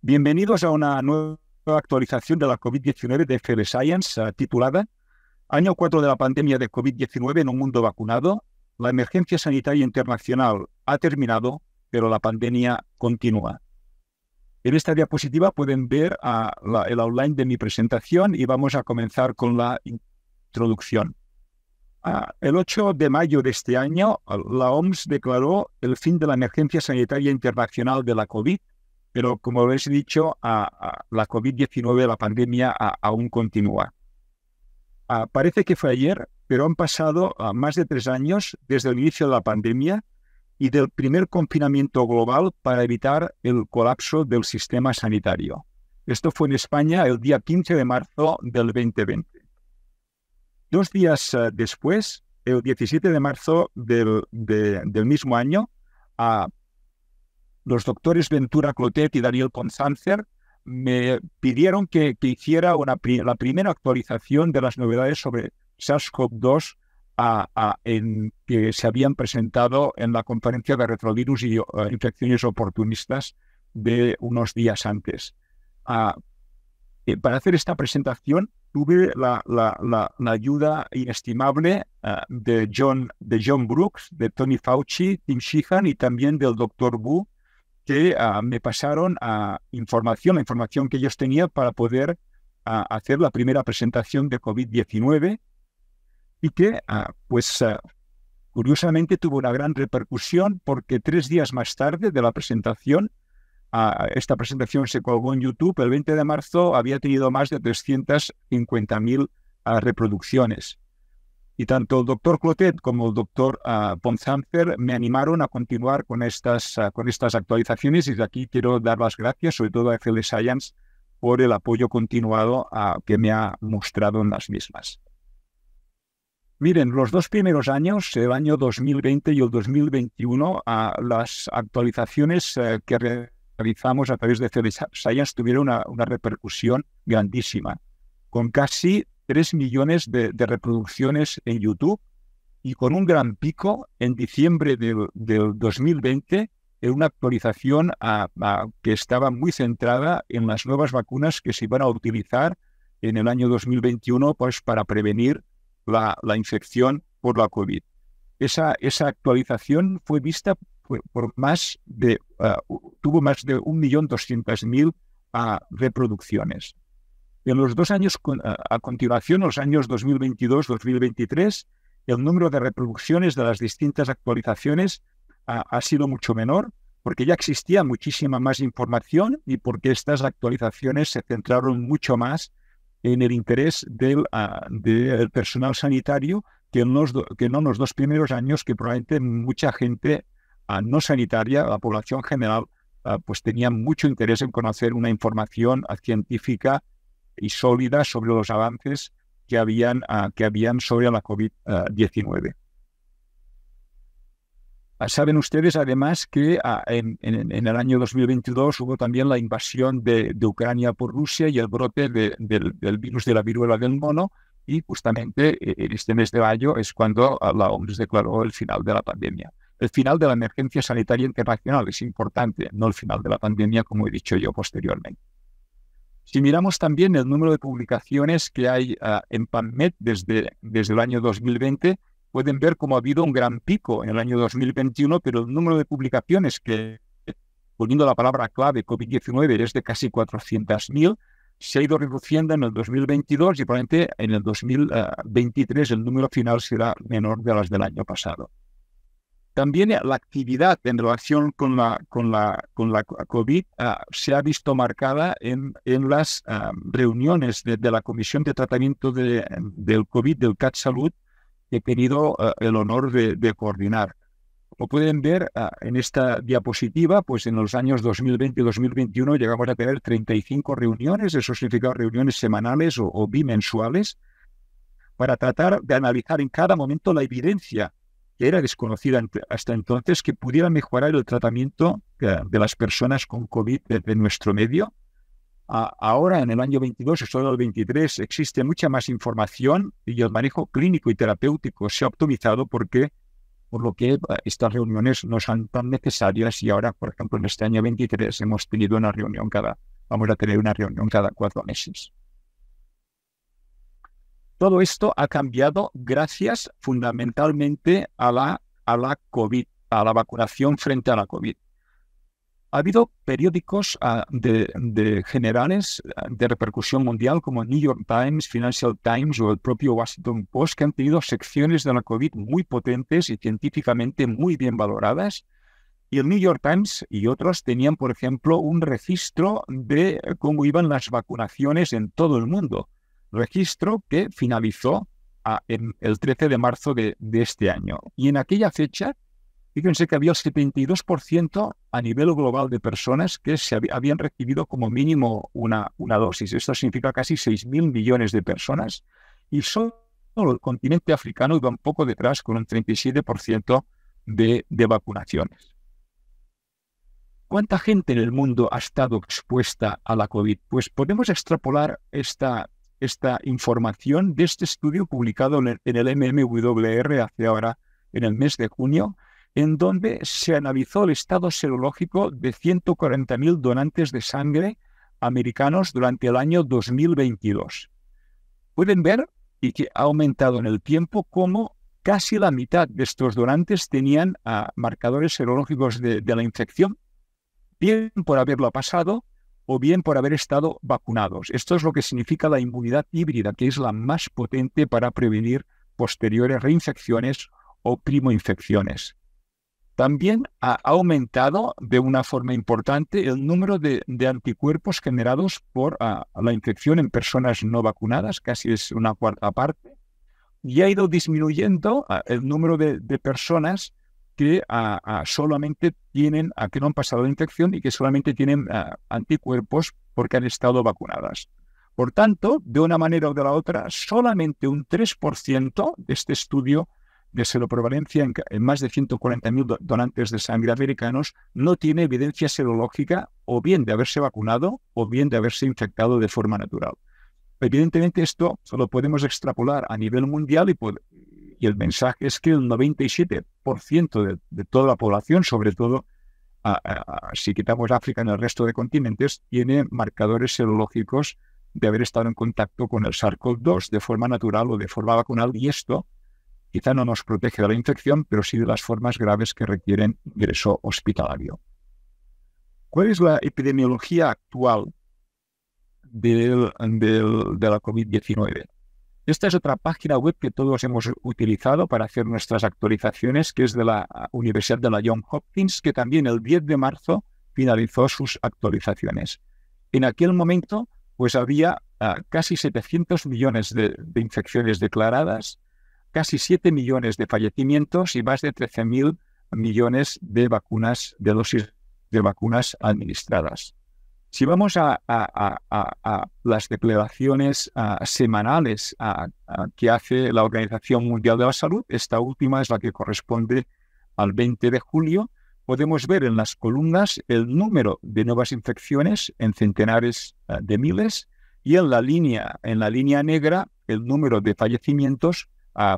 Bienvenidos a una nueva actualización de la COVID-19 de FB Science eh, titulada Año 4 de la pandemia de COVID-19 en un mundo vacunado. La emergencia sanitaria internacional ha terminado, pero la pandemia continúa. En esta diapositiva pueden ver ah, el online de mi presentación y vamos a comenzar con la introducción. Ah, el 8 de mayo de este año, la OMS declaró el fin de la emergencia sanitaria internacional de la COVID pero como habéis dicho, a, la COVID-19, la pandemia aún continúa. Ah, parece que fue ayer, pero han pasado ah, más de tres años desde el inicio de la pandemia y del primer confinamiento global para evitar el colapso del sistema sanitario. Esto fue en España el día 15 de marzo del 2020. Dos días ah, después, el 17 de marzo del, del mismo año, los doctores Ventura Clotet y Daniel Constancer me pidieron que, hiciera la primera actualización de las novedades sobre SARS-CoV-2 que se habían presentado en la conferencia de retrovirus y eh, infecciones oportunistas de unos días antes. Ah, eh, para hacer esta presentación tuve la, ayuda inestimable ah, de, John, de John Brooks, de Tony Fauci, Tim Sheehan y también del doctor Wu, que ah, me pasaron información, la información que ellos tenían para poder ah, hacer la primera presentación de COVID-19 y que, ah, pues, curiosamente tuvo una gran repercusión porque tres días más tarde de la presentación, esta presentación se colgó en YouTube, el 20 de marzo había tenido más de 350.000 reproducciones. Y tanto el doctor Clotet como el doctor uh, me animaron a continuar con estas, ah, con estas actualizaciones y de aquí quiero dar las gracias, sobre todo a FL Science, por el apoyo continuado ah, que me ha mostrado en las mismas. Miren, los dos primeros años, el año 2020 y el 2021, las actualizaciones eh, que realizamos a través de FL Science tuvieron una, una repercusión grandísima, con casi 3 millones de, reproducciones en YouTube y con un gran pico en diciembre del 2020 en una actualización que estaba muy centrada en las nuevas vacunas que se iban a utilizar en el año 2021 pues, para prevenir la, infección por la COVID. Esa, actualización fue vista por, más de, ah, tuvo más de 1.200.000 ah, reproducciones. En los dos años a, continuación, los años 2022-2023, el número de reproducciones de las distintas actualizaciones ha sido mucho menor, porque ya existía muchísima más información y porque estas actualizaciones se centraron mucho más en el interés del, del personal sanitario que, en los que no en los dos primeros años, que probablemente mucha gente no sanitaria, la población general, pues tenía mucho interés en conocer una información científica y sólida sobre los avances que habían, ah, que habían sobre la COVID-19. Ah, ah, saben ustedes además que en, el año 2022 hubo también la invasión de, Ucrania por Rusia y el brote del virus de la viruela del mono y justamente eh, en este mes de mayo es cuando la OMS declaró el final de la pandemia. El final de la emergencia sanitaria internacional es importante, no el final de la pandemia como he dicho yo posteriormente. Si miramos también el número de publicaciones que hay ah, en PubMed desde, desde el año 2020, pueden ver cómo ha habido un gran pico en el año 2021, pero el número de publicaciones que, poniendo la palabra clave COVID-19, es de casi 400.000, se ha ido reduciendo en el 2022 y probablemente en el 2023 ah, el número final será menor de las del año pasado. También eh, la actividad en relación con la, con la, con la COVID ah, se ha visto marcada en, en las ah, reuniones de, la Comisión de Tratamiento del COVID del CAT Salud, que he tenido ah, el honor de, coordinar. Como pueden ver en esta diapositiva, pues en los años 2020 y 2021 llegamos a tener 35 reuniones, eso significa reuniones semanales o, o bimensuales, para tratar de analizar en cada momento la evidencia que era desconocida hasta entonces, que pudiera mejorar el tratamiento eh, de las personas con COVID de, nuestro medio. ahora, en el año 22, solo el 23, existe mucha más información y el manejo clínico y terapéutico se ha optimizado porque por lo que eh, estas reuniones no son tan necesarias y ahora, por ejemplo, en este año 23 hemos tenido una reunión cada, vamos a tener una reunión cada cuatro meses. Todo esto ha cambiado gracias fundamentalmente a la, a la COVID, a la vacunación frente a la COVID. Ha habido periódicos ah, de, de, generales ah, de repercusión mundial como New York Times, Financial Times o el propio Washington Post que han tenido secciones de la COVID muy potentes y científicamente muy bien valoradas. Y el New York Times y otros tenían, por ejemplo, un registro de eh, cómo iban las vacunaciones en todo el mundo registro que finalizó el 13 de marzo de, este año. Y en aquella fecha, fíjense que había el 72% a nivel global de personas que se habían recibido como mínimo una, una dosis. Esto significa casi 6.000 millones de personas. Y solo el continente africano iba un poco detrás con un 37% de, de vacunaciones. ¿Cuánta gente en el mundo ha estado expuesta a la COVID? Pues podemos extrapolar esta, esta información de este estudio publicado en el MMWR hace ahora en el mes de junio, en donde se analizó el estado serológico de 140.000 donantes de sangre americanos durante el año 2022. Pueden ver, y que ha aumentado en el tiempo, como casi la mitad de estos donantes tenían ah, marcadores serológicos de la infección, bien por haberlo pasado, o bien por haber estado vacunados. Esto es lo que significa la inmunidad híbrida, que es la más potente para prevenir posteriores reinfecciones o primoinfecciones. También ha aumentado de una forma importante el número de, anticuerpos generados por ah, la infección en personas no vacunadas, casi es una cuarta parte, y ha ido disminuyendo ah, el número de personas que a, ah, ah, solamente tienen, a ah, que no han pasado la infección y que solamente tienen anticuerpos porque han estado vacunadas. Por tanto, de una manera o de la otra, solamente un 3% de este estudio de seroprevalencia en, más de 140.000 donantes de sangre americanos no tiene evidencia serológica o bien de haberse vacunado o bien de haberse infectado de forma natural. Evidentemente esto lo podemos extrapolar a nivel mundial y, y el mensaje es que el 97% de, toda la población, sobre todo si quitamos África en el resto de continentes, tiene marcadores serológicos de haber estado en contacto con el SARS-CoV-2 de forma natural o de forma vacunal y esto quizá no nos protege de la infección, pero sí de las formas graves que requieren ingreso hospitalario. ¿Cuál es la epidemiología actual de la COVID-19? Esta es otra página web que todos hemos utilizado para hacer nuestras actualizaciones, que es de la ah, Universidad de la Johns Hopkins, que también el 10 de marzo finalizó sus actualizaciones. En aquel momento, pues había ah, casi 700 millones de, de, infecciones declaradas, casi 7 millones de fallecimientos y más de 13.000 millones de vacunas, de dosis de vacunas administradas. Si vamos a, las declaraciones ah, semanales ah, ah, que hace la Organización Mundial de la Salud, esta última es la que corresponde al 20 de julio, podemos ver en las columnas el número de nuevas infecciones en centenares de miles y en la línea, en la línea negra el número de fallecimientos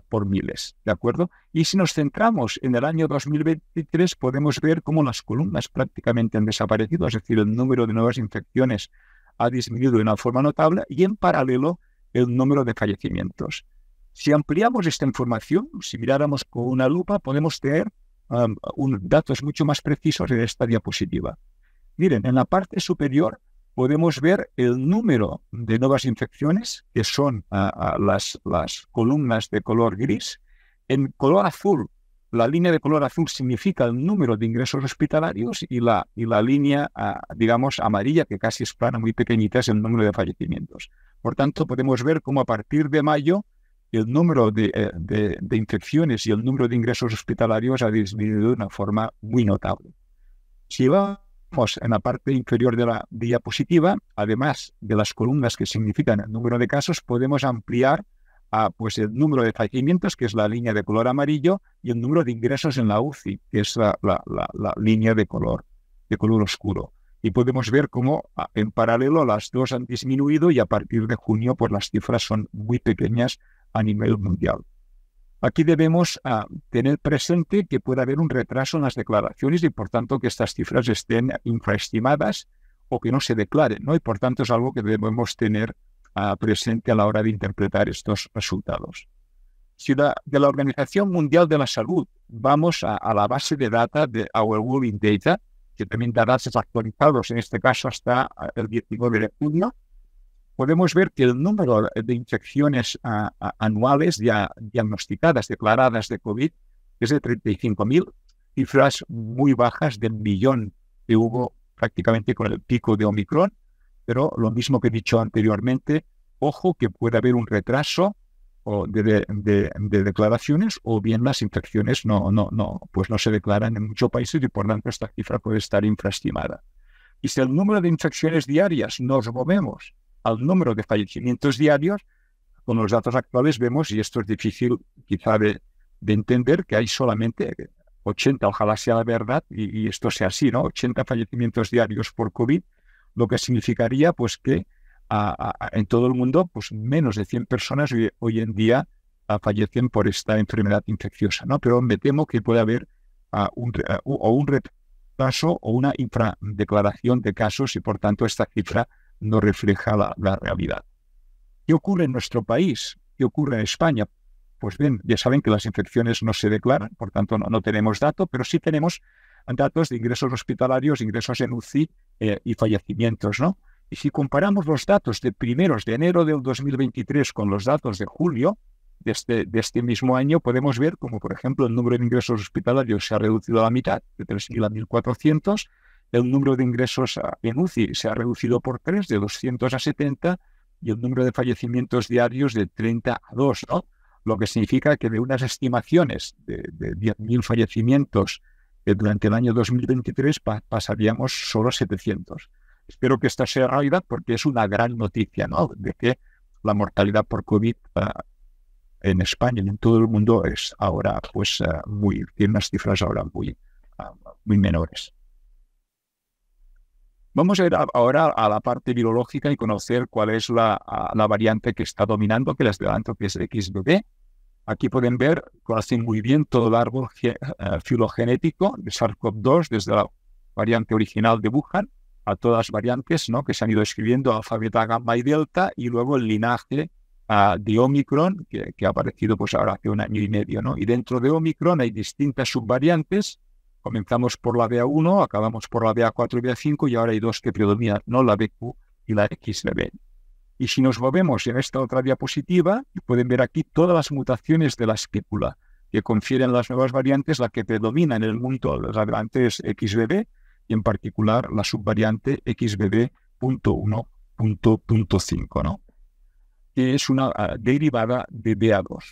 por miles, ¿de acuerdo? Y si nos centramos en el año 2023, podemos ver cómo las columnas prácticamente han desaparecido, es decir, el número de nuevas infecciones ha disminuido de una forma notable y en paralelo el número de fallecimientos. Si ampliamos esta información, si miráramos con una lupa, podemos tener um, datos mucho más precisos en esta diapositiva. Miren, en la parte superior podemos ver el número de nuevas infecciones, que son las, las columnas de color gris. En color azul, la línea de color azul significa el número de ingresos hospitalarios y la, y la línea, digamos, amarilla, que casi es plana, muy pequeñita, es el número de fallecimientos. Por tanto, podemos ver cómo a partir de mayo el número de, eh, de infecciones y el número de ingresos hospitalarios ha disminuido de una forma muy notable. Si va en la parte inferior de la diapositiva, además de las columnas que significan el número de casos, podemos ampliar a, pues, el número de fallecimientos, que es la línea de color amarillo, y el número de ingresos en la UCI, que es la, línea de color, de color oscuro. Y podemos ver cómo en paralelo las dos han disminuido y a partir de junio pues, las cifras son muy pequeñas a nivel mundial. Aquí debemos ah, tener presente que puede haber un retraso en las declaraciones y por tanto que estas cifras estén infraestimadas o que no se declaren, ¿no? Y por tanto es algo que debemos tener ah, presente a la hora de interpretar estos resultados. Si de la Organización Mundial de la Salud vamos a, la base de data de Our World in Data, que también da datos actualizados, en este caso hasta ah, el 19 de junio, podemos ver que el número de infecciones anuales ya diagnosticadas, declaradas de COVID, es de 35.000, cifras muy bajas del millón que hubo prácticamente con el pico de Omicron, pero lo mismo que he dicho anteriormente, ojo que puede haber un retraso de, declaraciones o bien las infecciones no, no, no, pues no se declaran en muchos países y por tanto esta cifra puede estar infraestimada. Y si el número de infecciones diarias nos movemos al número de fallecimientos diarios, con los datos actuales vemos, y esto es difícil quizá de, entender, que hay solamente 80, ojalá sea la verdad, y, esto sea así, ¿no? 80 fallecimientos diarios por COVID, lo que significaría pues que en todo el mundo pues menos de 100 personas hoy, en día ah, fallecen por esta enfermedad infecciosa, ¿no? Pero me temo que puede haber ah, un, ah, o un retraso o una infradeclaración de casos y por tanto esta cifra no refleja la, realidad. ¿Qué ocurre en nuestro país? ¿Qué ocurre en España? Pues bien, ya saben que las infecciones no se declaran, por tanto no, tenemos datos, pero sí tenemos datos de ingresos hospitalarios, ingresos en UCI eh, y fallecimientos, ¿no? Y si comparamos los datos de primeros de enero del 2023 con los datos de julio este, de este, mismo año, podemos ver como, por ejemplo, el número de ingresos hospitalarios se ha reducido a la mitad, de 3.000 a 1.400, el número de ingresos en UCI se ha reducido por tres, de 200 a 70, y el número de fallecimientos diarios de 30 a 2, ¿no? Lo que significa que de unas estimaciones de, 10.000 fallecimientos eh, durante el año 2023 pasaríamos solo 700. Espero que esta sea realidad porque es una gran noticia, ¿no? De que la mortalidad por COVID ah, en España y en todo el mundo es ahora, pues, ah, muy, tiene unas cifras ahora muy, ah, muy menores. Vamos a ir ahora a la parte virológica y conocer cuál es la, la variante que está dominando, que les la que es XBB. Aquí pueden ver, conocen muy bien todo el árbol eh, filogenético de SARS-CoV-2 desde la variante original de Wuhan a todas las variantes ¿no? que se han ido escribiendo, alfa, beta, gamma y delta, y luego el linaje ah, de Omicron, que, que, ha aparecido pues ahora hace un año y medio. ¿no? Y dentro de Omicron hay distintas subvariantes Comenzamos por la BA1, acabamos por la BA4 y BA5 y ahora hay dos que predominan, no la BQ y la XBB. Y si nos movemos en esta otra diapositiva, pueden ver aquí todas las mutaciones de la espícula que confieren las nuevas variantes, la que predomina en el mundo, la variante es XBB y en particular la subvariante XBB.1.5, ¿no? que es una ah, derivada de BA2.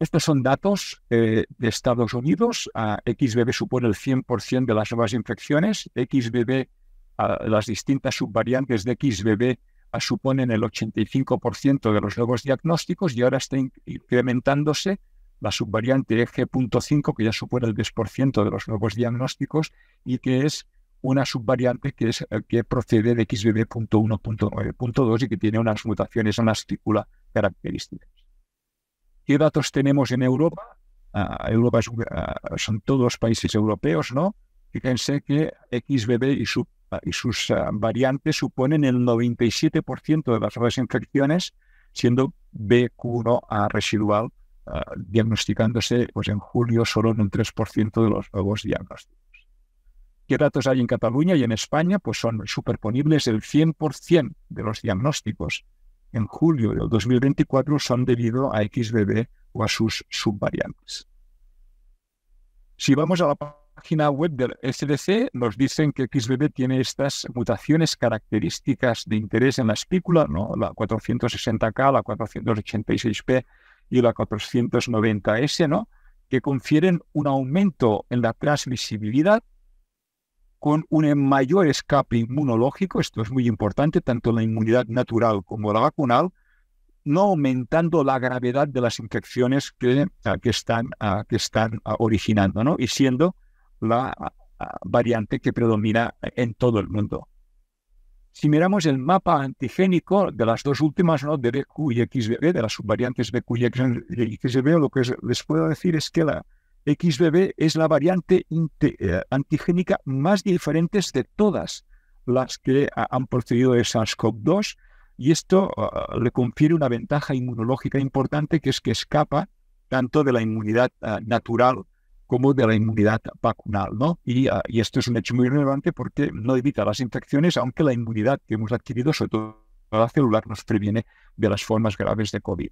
Estos son datos eh, de Estados Unidos. XBB supone el 100% de las nuevas infecciones. XBB, las distintas subvariantes de XBB suponen el 85% de los nuevos diagnósticos y ahora está incrementándose la subvariante EG.5, que ya supone el 10% de los nuevos diagnósticos y que es una subvariante que, es, eh, que procede de XBB.1.9.2 y que tiene unas mutaciones en la características. ¿Qué datos tenemos en Europa? Ah, Europa ah, son todos países europeos, ¿no? Fíjense que XBB ah, y, sus variantes suponen el 97% de las nuevas infecciones, siendo BQ1A residual diagnosticándose pues, en julio solo en un 3% de los nuevos diagnósticos. ¿Qué datos hay en Cataluña y en España? Pues son superponibles el 100% de los diagnósticos en julio del 2024 son debido a XBB o a sus subvariantes. Si vamos a la página web del SDC, nos dicen que XBB tiene estas mutaciones características de interés en la espícula, ¿no? la 460K, la 486P y la 490S, ¿no? que confieren un aumento en la transmisibilidad con un mayor escape inmunológico, esto es muy importante, tanto la inmunidad natural como la vacunal, no aumentando la gravedad de las infecciones que, están, ah, que están ah, ah, originando, ¿no? Y siendo la variante que predomina en todo el mundo. Si miramos el mapa antigénico de las dos últimas, ¿no? de BQ y XBB, de las subvariantes BQ y XBB, lo que les puedo decir es que la, XBB es la variante eh, antigénica más diferente de todas las que ah, han procedido de SARS-CoV-2 y esto ah, le confiere una ventaja inmunológica importante que es que escapa tanto de la inmunidad ah, natural como de la inmunidad vacunal, ¿no? Y, y, esto es un hecho muy relevante porque no evita las infecciones, aunque la inmunidad que hemos adquirido, sobre todo la celular, nos previene de las formas graves de COVID.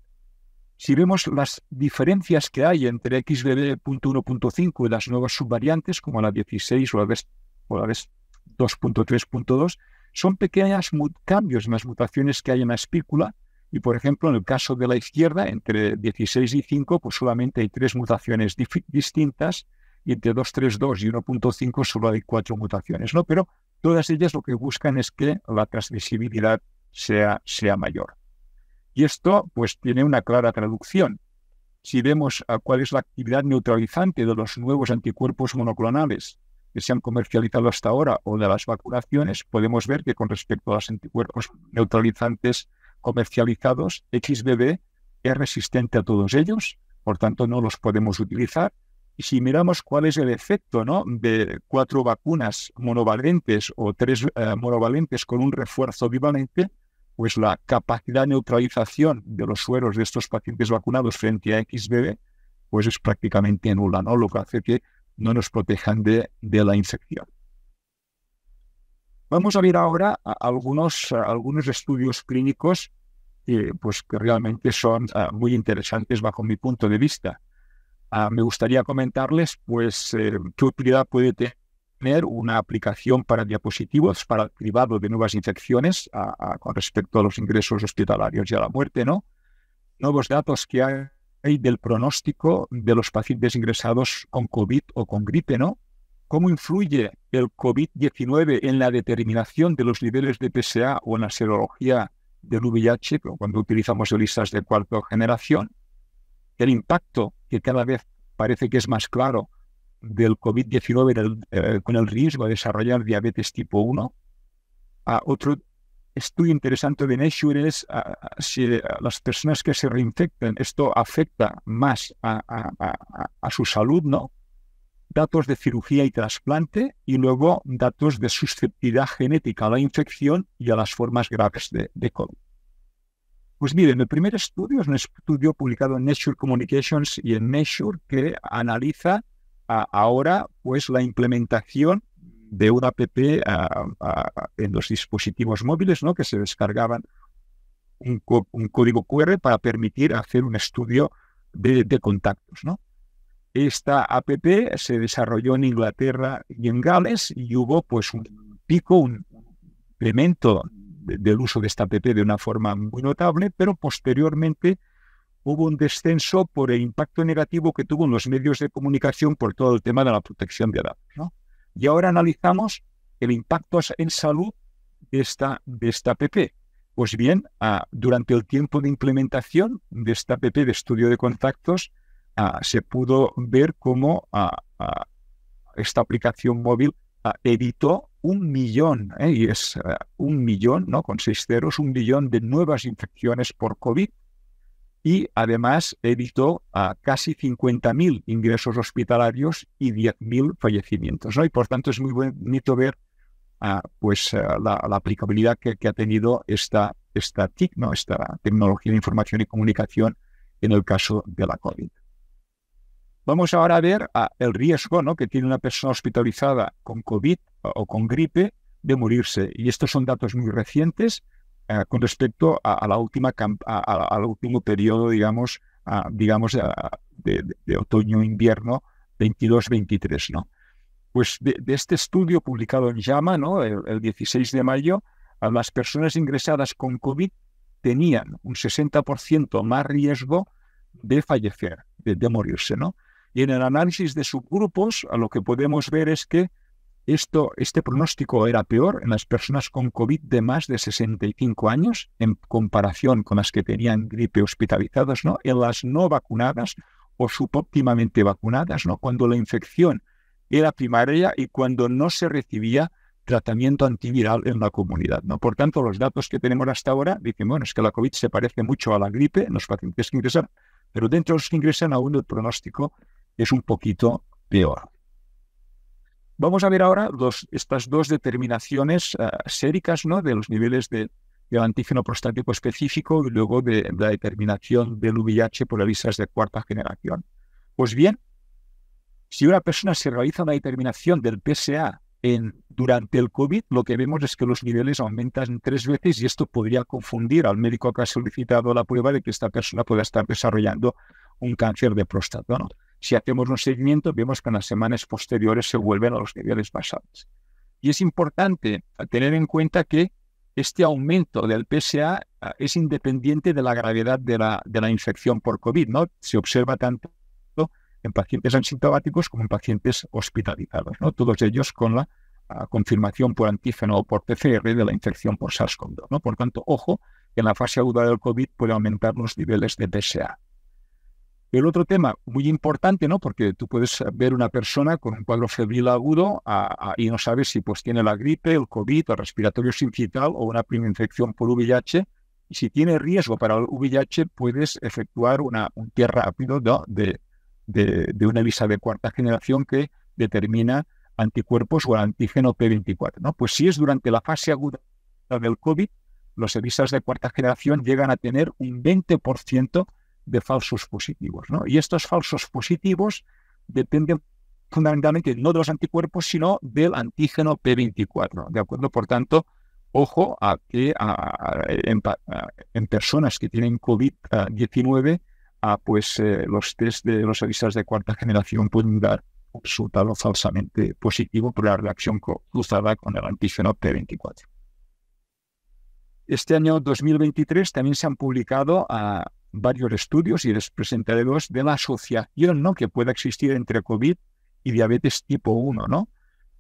Si vemos las diferencias que hay entre XBB.1.5 y las nuevas subvariantes, como la 16 o la vez, 2.3.2, son pequeños cambios en las mutaciones que hay en la espícula. Y, por ejemplo, en el caso de la izquierda, entre 16 y 5, pues solamente hay tres mutaciones distintas. Y entre 2.3.2 y 1.5 solo hay cuatro mutaciones, ¿no? Pero todas ellas lo que buscan es que la transmisibilidad sea, sea mayor. Y esto pues tiene una clara traducción. Si vemos cuál es la actividad neutralizante de los nuevos anticuerpos monoclonales que se han comercializado hasta ahora o de las vacunaciones, podemos ver que con respecto a los anticuerpos neutralizantes comercializados, XBB es resistente a todos ellos, por tanto no los podemos utilizar. Y si miramos cuál es el efecto ¿no? de cuatro vacunas monovalentes o tres eh, monovalentes con un refuerzo bivalente, pues la capacidad de neutralización de los sueros de estos pacientes vacunados frente a XBB, pues es prácticamente nula, ¿no? Lo que hace que no nos protejan de, la infección. Vamos a ver ahora algunos, algunos estudios clínicos pues que realmente son ah, muy interesantes bajo mi punto de vista. Ah, me gustaría comentarles pues, eh, qué utilidad puede tener tener una aplicación para diapositivos para el privado de nuevas infecciones con respecto a los ingresos hospitalarios y a la muerte, ¿no? Nuevos datos que hay, del pronóstico de los pacientes ingresados con COVID o con gripe, ¿no? ¿Cómo influye el COVID-19 en la determinación de los niveles de PSA o en la serología del VIH cuando utilizamos listas de cuarta generación? El impacto, que cada vez parece que es más claro, del COVID-19 eh, con el riesgo de desarrollar diabetes tipo 1. Ah, otro estudio interesante de Nature es ah, ah, si las personas que se reinfectan, esto afecta más a, su salud, ¿no? Datos de cirugía y trasplante y luego datos de susceptibilidad genética a la infección y a las formas graves de, de COVID. Pues miren, el primer estudio es un estudio publicado en Nature Communications y en Nature que analiza ahora pues la implementación de una app eh, en los dispositivos móviles, ¿no? Que se descargaban un, código QR para permitir hacer un estudio de, de contactos, ¿no? Esta app se desarrolló en Inglaterra y en Gales y hubo pues un pico, un incremento del uso de esta app de una forma muy notable, pero posteriormente hubo un descenso por el impacto negativo que tuvo en los medios de comunicación por todo el tema de la protección de datos. ¿no? Y ahora analizamos el impacto en salud de esta, de PP. Pues bien, ah, durante el tiempo de implementación de esta PP de estudio de contactos, ah, se pudo ver cómo ah, esta aplicación móvil evitó un millón, ¿eh? y es un millón, ¿no? con seis ceros, un millón de nuevas infecciones por COVID y además evitó a casi 50.000 ingresos hospitalarios y 10.000 fallecimientos. Y por tanto es muy bonito ver ah, pues, ah, la, aplicabilidad que, ha tenido esta, esta TIC, esta tecnología de información y comunicación en el caso de la COVID. Vamos ahora a ver ah, el riesgo que tiene una persona hospitalizada con COVID o con gripe de morirse. Y estos son datos muy recientes eh, con respecto al último periodo, digamos, digamos de, otoño-invierno 22-23, ¿no? Pues de, este estudio publicado en JAMA, ¿no? el, 16 de mayo, las personas ingresadas con COVID tenían un 60% más riesgo de fallecer, de, de, morirse, ¿no? Y en el análisis de subgrupos, a lo que podemos ver es que esto, este pronóstico era peor en las personas con COVID de más de 65 años en comparación con las que tenían gripe hospitalizadas, ¿no? En las no vacunadas o subóptimamente vacunadas, ¿no? Cuando la infección era primaria y cuando no se recibía tratamiento antiviral en la comunidad. ¿no? Por tanto, los datos que tenemos hasta ahora dicen, bueno, es que la COVID se parece mucho a la gripe en los pacientes que ingresan, pero dentro de los que ingresan aún el pronóstico es un poquito peor. Vamos a ver ahora estas dos determinaciones eh, séricas ¿no? de los niveles de, antígeno prostático específico y luego de, la determinación del VIH por ELISAs de cuarta generación. Pues bien, si una persona se realiza una determinación del PSA durante el COVID, lo que vemos es que los niveles aumentan tres veces y esto podría confundir al médico que ha solicitado la prueba de que esta persona pueda estar desarrollando un cáncer de próstata. ¿no? Si hacemos un seguimiento, vemos que en las semanas posteriores se vuelven a los niveles basales. Y es importante tener en cuenta que este aumento del PSA ah, es independiente de la gravedad de la, de la infección por COVID, ¿no? Se observa tanto en pacientes asintomáticos como en pacientes hospitalizados, ¿no? Todos ellos con la ah, confirmación por antígeno o por PCR de la infección por SARS-CoV-2, ¿no? Por tanto, ojo, que en la fase aguda del COVID puede aumentar los niveles de PSA. El otro tema muy importante, ¿no? Porque tú puedes eh, ver una persona con un cuadro febril agudo ah, ah, y no sabes si pues tiene la gripe, el COVID, el respiratorio sincital o una prima infección por VIH. Y si tiene riesgo para el VIH, puedes efectuar una, un test rápido de, una visa de cuarta generación que determina anticuerpos o antígeno P24. ¿no? Pues si es durante la fase aguda del COVID, los visas de cuarta generación llegan a tener un 20% de falsos positivos. ¿no? Y estos falsos positivos dependen fundamentalmente no de los anticuerpos, sino del antígeno P24. ¿De acuerdo? Por tanto, ojo a que en, personas que tienen COVID-19, ah, pues eh, los test de los avistas de cuarta generación pueden dar un resultado falsamente positivo por la reacción cruzada con el antígeno P24. Este año 2023 también se han publicado a ah, varios estudios y les presentaré dos de la asociación ¿no? que pueda existir entre COVID y diabetes tipo 1. ¿no?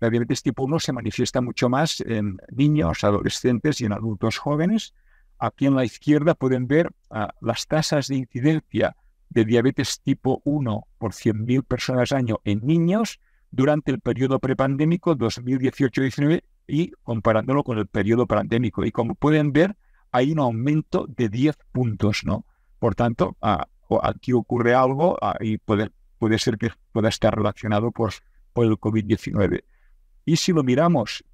La diabetes tipo 1 se manifiesta mucho más en niños, adolescentes y en adultos jóvenes. Aquí en la izquierda pueden ver ah, las tasas de incidencia de diabetes tipo 1 por 100.000 personas al año en niños durante el periodo prepandémico 2018-19 y comparándolo con el periodo pandémico. Y como pueden ver, hay un aumento de 10 puntos, ¿no? Por tanto, ah, aquí ocurre algo ah, y puede, puede ser que pueda estar relacionado pues, por el COVID-19. Y si lo miramos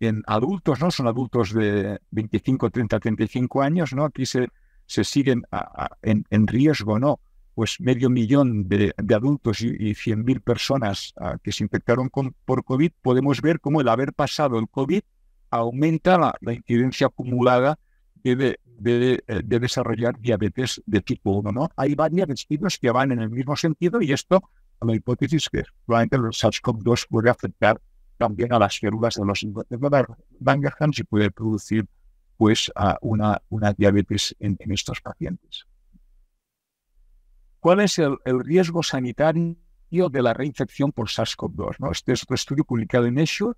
en, adultos, ¿no? Son adultos de 25, 30, 35 años, ¿no? Aquí se, se siguen ah, en, riesgo, ¿no? Pues medio millón de, de adultos y, y 100.000 personas que se infectaron con, por COVID, podemos ver cómo el haber pasado el COVID aumenta la, incidencia acumulada de, eh, de, desarrollar diabetes de tipo 1. ¿no? Hay varios estudios que van en el mismo sentido y esto, la hipótesis que probablemente el SARS-CoV-2 puede afectar también a las células de los Langerhans y puede producir pues una, una diabetes en, estos pacientes. ¿Cuál es el, riesgo sanitario de la reinfección por SARS-CoV-2? ¿no? Este es otro estudio publicado en Nature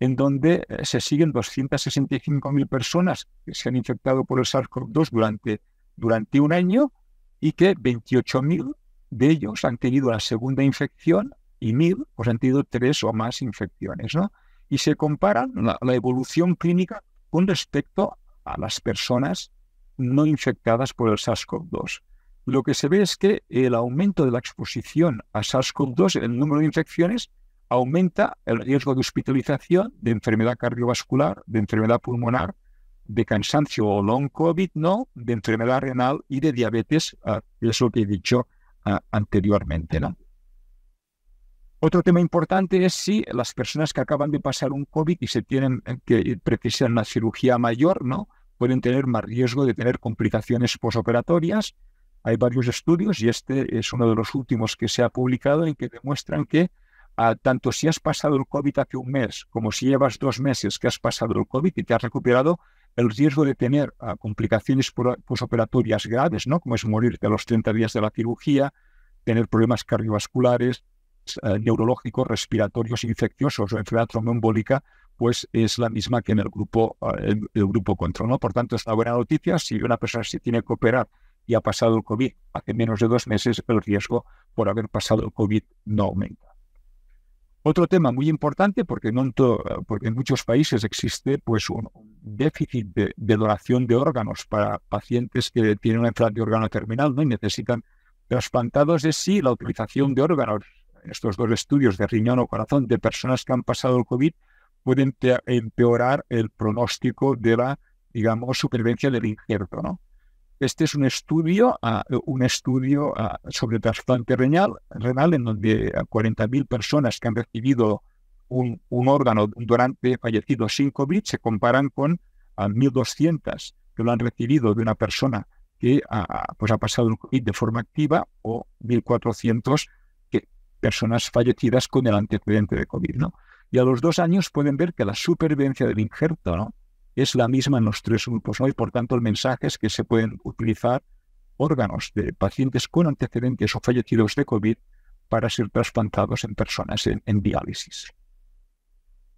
en donde eh, se siguen 265.000 personas que se han infectado por el SARS-CoV-2 durante, durante un año y que 28.000 de ellos han tenido la segunda infección y 1.000 pues, han tenido tres o más infecciones. ¿no? Y se compara la, la evolución clínica con respecto a las personas no infectadas por el SARS-CoV-2 lo que se ve es que el aumento de la exposición a SARS-CoV-2, el número de infecciones, aumenta el riesgo de hospitalización, de enfermedad cardiovascular, de enfermedad pulmonar, de cansancio o long COVID, ¿no? De enfermedad renal y de diabetes, ah, es lo que he dicho ah, anteriormente, ¿no? Otro tema importante es si las personas que acaban de pasar un COVID y se tienen que eh, precisar una cirugía mayor, ¿no? Pueden tener más riesgo de tener complicaciones posoperatorias. Hay varios estudios y este es uno de los últimos que se ha publicado en que demuestran que tanto si has pasado el COVID hace un mes como si llevas dos meses que has pasado el COVID y te has recuperado, el riesgo de tener ah, complicaciones posoperatorias graves, ¿no? como es morirte a los 30 días de la cirugía, tener problemas cardiovasculares, eh, neurológicos, respiratorios, infecciosos o enfermedad tromboembólica, pues es la misma que en el grupo, ah, el, grupo control. ¿no? Por tanto, es la buena noticia. Si una persona se tiene que operar y ha pasado el COVID hace menos de dos meses, el riesgo por haber pasado el COVID no aumenta. Otro tema muy importante, porque, en, porque en muchos países existe pues, un déficit de, donación de órganos para pacientes que tienen una enfermedad de órgano terminal ¿no? y necesitan trasplantados, es sí, la utilización de órganos, estos dos estudios de riñón o corazón, de personas que han pasado el COVID, pueden empeorar el pronóstico de la, digamos, supervivencia del injerto. ¿no? Este es un estudio, ah, un estudio ah, sobre trasplante renal, renal en donde 40.000 personas que han recibido un, órgano durante fallecidos sin COVID se comparan con 1.200 ah, que lo han recibido de una persona que pues, ha pasado el COVID de forma activa o 1.400 que, personas fallecidas con el antecedente de COVID. ¿no? Y a los dos años pueden ver que la supervivencia del injerto, ¿no? es la misma en los tres grupos, ¿no? Y por tanto, el mensaje es que se pueden utilizar órganos de pacientes con antecedentes o fallecidos de COVID para ser trasplantados en personas en, diálisis.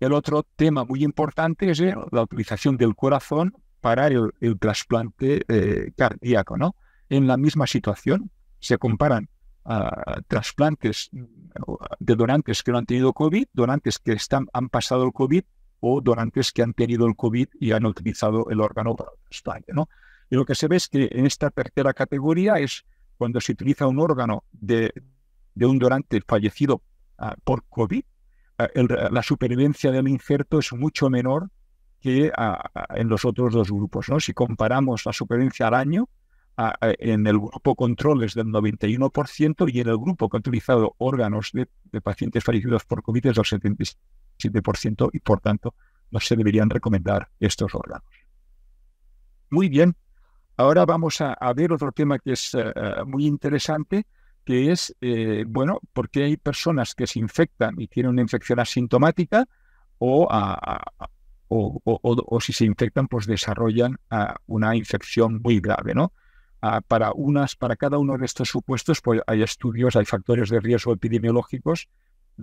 El otro tema muy importante es eh, la utilización del corazón para el, trasplante eh, cardíaco, ¿no? En la misma situación se comparan a trasplantes mm, de donantes que no han tenido COVID, donantes que han pasado el COVID o donantes que han tenido el COVID y han utilizado el órgano para ¿no? Y lo que se ve es que en esta tercera categoría es cuando se utiliza un órgano de, un donante fallecido ah, por COVID, ah, la supervivencia del injerto es mucho menor que ah, en los otros dos grupos. ¿no? Si comparamos la supervivencia al año, eh, en el grupo control es del 91% y en el grupo que ha utilizado órganos de, de pacientes fallecidos por COVID es del 76%. 7% y por tanto no se deberían recomendar estos órganos. Muy bien, ahora vamos a, ver otro tema que es eh, eh, muy interesante, que es, eh, bueno, por qué hay personas que se infectan y tienen una infección asintomática o, o, si se infectan, pues desarrollan una infección muy grave, ¿no? para, para cada uno de estos supuestos, pues hay estudios, hay factores de riesgo epidemiológicos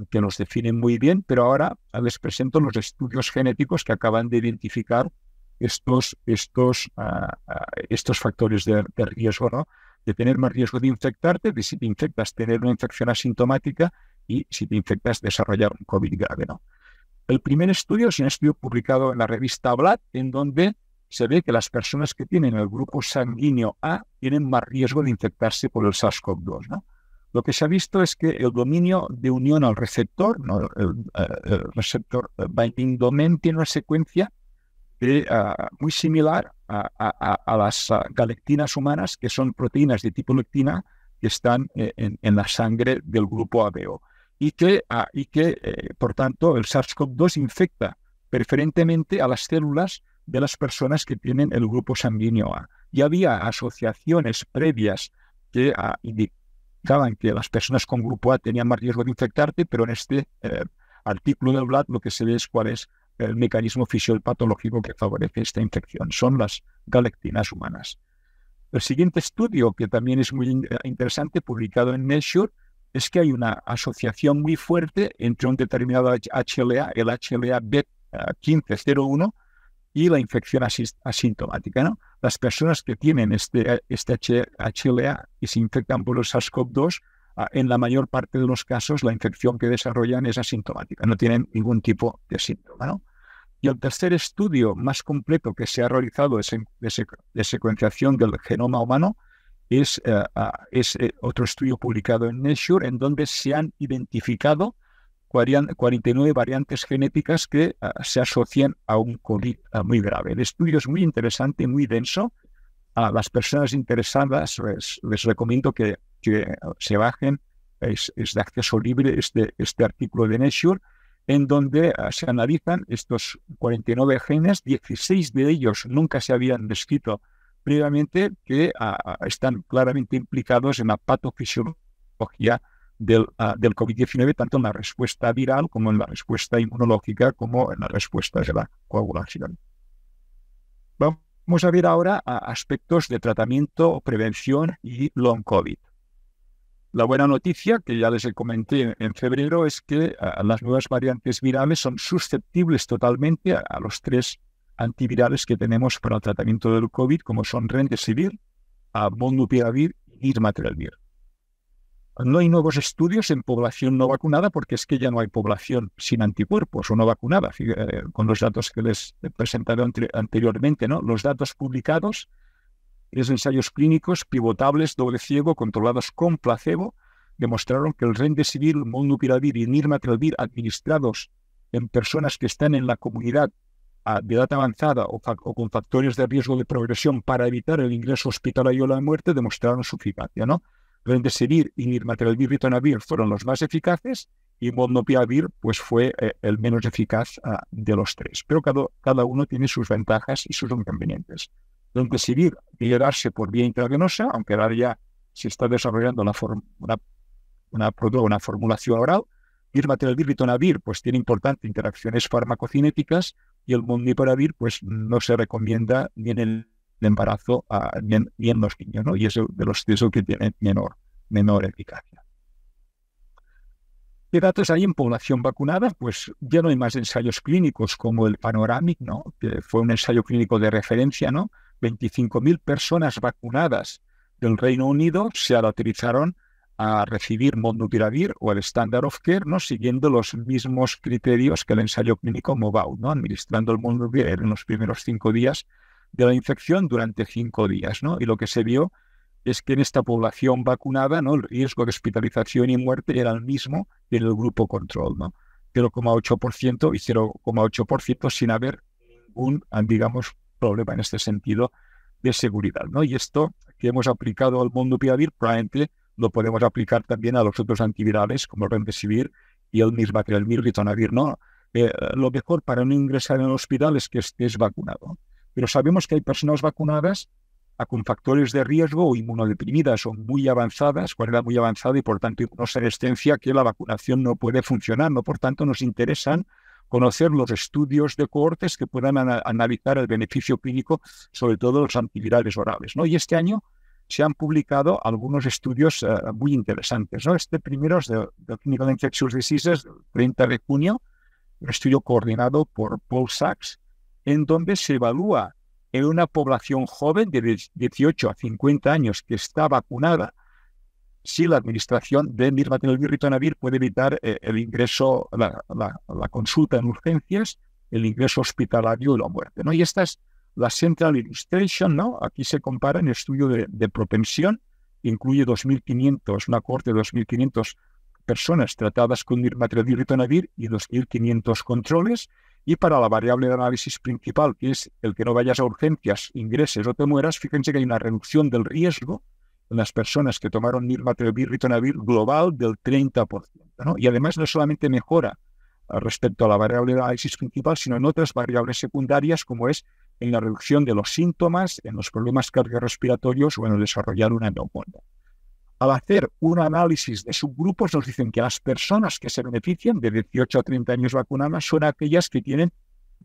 que nos definen muy bien, pero ahora les presento los estudios genéticos que acaban de identificar estos, estos, ah, ah, estos factores de, riesgo, ¿no? De tener más riesgo de infectarte, de si te infectas, tener una infección asintomática y si te infectas, desarrollar un COVID grave, ¿no? El primer estudio es un estudio publicado en la revista Blatt, en donde se ve que las personas que tienen el grupo sanguíneo A tienen más riesgo de infectarse por el SARS-CoV-2, ¿no? lo que se ha visto es que el dominio de unión al receptor, eh, el, receptor eh, binding domain, tiene una secuencia ah, muy similar a, las ah, humanas, que son proteínas de tipo lectina que están eh, en, la sangre del grupo ABO. Y que, ah, y que por tanto, el SARS-CoV-2 infecta preferentemente a las células de las personas que tienen el grupo sanguíneo A. Y había asociaciones previas que, indicaban que las personas con grupo A tenían más riesgo de infectarte, pero en este eh, artículo del BLAD lo que se ve es cuál es el mecanismo fisiopatológico que favorece esta infección. Son las galactinas humanas. El siguiente estudio, que también es muy eh, interesante, publicado en Nature, es que hay una asociación muy fuerte entre un determinado HLA, el HLA B1501, eh, y la infección asintomática. ¿no? Las personas que tienen este, este HLA y se infectan por el SARS-CoV-2, ah, en la mayor parte de los casos la infección que desarrollan es asintomática, no tienen ningún tipo de síntoma. Y el tercer estudio más completo que se ha realizado de, secuenciación del genoma humano es, eh, ah, eh, otro estudio publicado en Nature, en donde se han identificado 49 variantes genéticas que ah, se asocian a un COVID ah, muy grave. El estudio es muy interesante, muy denso. A las personas interesadas les, recomiendo que, que, ah, se bajen, es, de acceso libre este, este artículo de Nature, en donde se analizan estos 49 genes, 16 de ellos nunca se habían descrito previamente, que están claramente implicados en la patofisiología del, ah, COVID-19, tanto en la respuesta viral como en la respuesta inmunológica, como en la respuesta de la coagulación. Vamos a ver ahora ah, aspectos de tratamiento, prevención y long COVID. La buena noticia, que ya les comenté en febrero, es que ah, las nuevas variantes virales son susceptibles totalmente a, los tres antivirales que tenemos para el tratamiento del COVID, como son Remdesivir, Civil, y Irmatrelvir. No hay nuevos estudios en población no vacunada, porque es que ya no hay población sin anticuerpos o no vacunada, eh, con los datos que les presentaré anteriormente, ¿no? Los datos publicados, tres ensayos clínicos pivotables, doble ciego, controlados con placebo, demostraron que el civil, Molnupiravir y Nirmatrelvir administrados en personas que están en la comunidad ah, de edad avanzada o, con factores de riesgo de progresión para evitar el ingreso hospitalario o la muerte demostraron su eficacia, ¿no? Remdesivir y nirmatrelvir ritonavir fueron los más eficaces y molnupiravir pues fue eh, el menos eficaz ah, de los tres. Pero cada, cada, uno tiene sus ventajas y sus inconvenientes. Remdesivir debe darse por vía intravenosa, aunque ahora ya se está desarrollando una, una, una, una formulación oral. Nirmatrelvir ritonavir pues tiene importantes interacciones farmacocinéticas y el molnupiravir pues no se recomienda ni en el embarazo ah, ni, en, los niños, ¿no? Y es de los que tiene menor menor eficacia. ¿Qué datos hay en población vacunada? Pues ya no hay más ensayos clínicos como el Panoramic, ¿no? que fue un ensayo clínico de referencia, ¿no? 25.000 personas vacunadas del Reino Unido se autorizaron a recibir Molnupiravir o el Standard of Care, ¿no? siguiendo los mismos criterios que el ensayo clínico MOVAU, ¿no? administrando el Molnupiravir en los primeros cinco días de la infección durante cinco días. ¿no? Y lo que se vio es que en esta población vacunada ¿no? el riesgo de hospitalización y muerte era el mismo que en el grupo control, ¿no? 0,8% y 0,8% sin haber un, ah, digamos, problema en este sentido de seguridad. ¿no? Y esto que hemos aplicado al mundo PIAVIR, probablemente lo podemos aplicar también a los otros antivirales como el Remdesivir y el que el ¿no? Eh, lo mejor para no ingresar en el hospital es que estés vacunado. Pero sabemos que hay personas vacunadas con factores de riesgo o inmunodeprimidas son muy avanzadas, cual era muy avanzada y por tanto inmunosenescencia que la vacunación no puede funcionar. No, por tanto, nos interesan conocer los estudios de cohortes que puedan analizar el beneficio clínico, sobre todo los antivirales orales. ¿no? Y este año se han publicado algunos estudios eh, muy interesantes. ¿no? Este primero es de, de Infectious Diseases, 30 de junio, un estudio coordinado por Paul Sachs, en donde se evalúa en una población joven de 18 a 50 años que está vacunada, si la administración de Nirmatel-Ritonavir puede evitar eh, el ingreso, la, consulta en urgencias, el ingreso hospitalario y la muerte. ¿no? Y esta es la Central Illustration, ¿no? aquí se compara en el estudio de, de propensión, incluye 2.500, una corte de 2.500 personas tratadas con Nirmatel-Ritonavir y 2.500 controles, y para la variable de análisis principal, que es el que no vayas a urgencias, ingreses o te mueras, fíjense que hay una reducción del riesgo en las personas que tomaron nirmatrelvir, ritonavir global del 30%. Y además no solamente mejora ah, respecto a la variable de análisis principal, sino en otras variables secundarias, como es en la reducción de los síntomas, en los problemas cardiorrespiratorios o en el desarrollar una neumonía al hacer un análisis de subgrupos nos dicen que las personas que se benefician de 18 a 30 años vacunadas son aquellas que tienen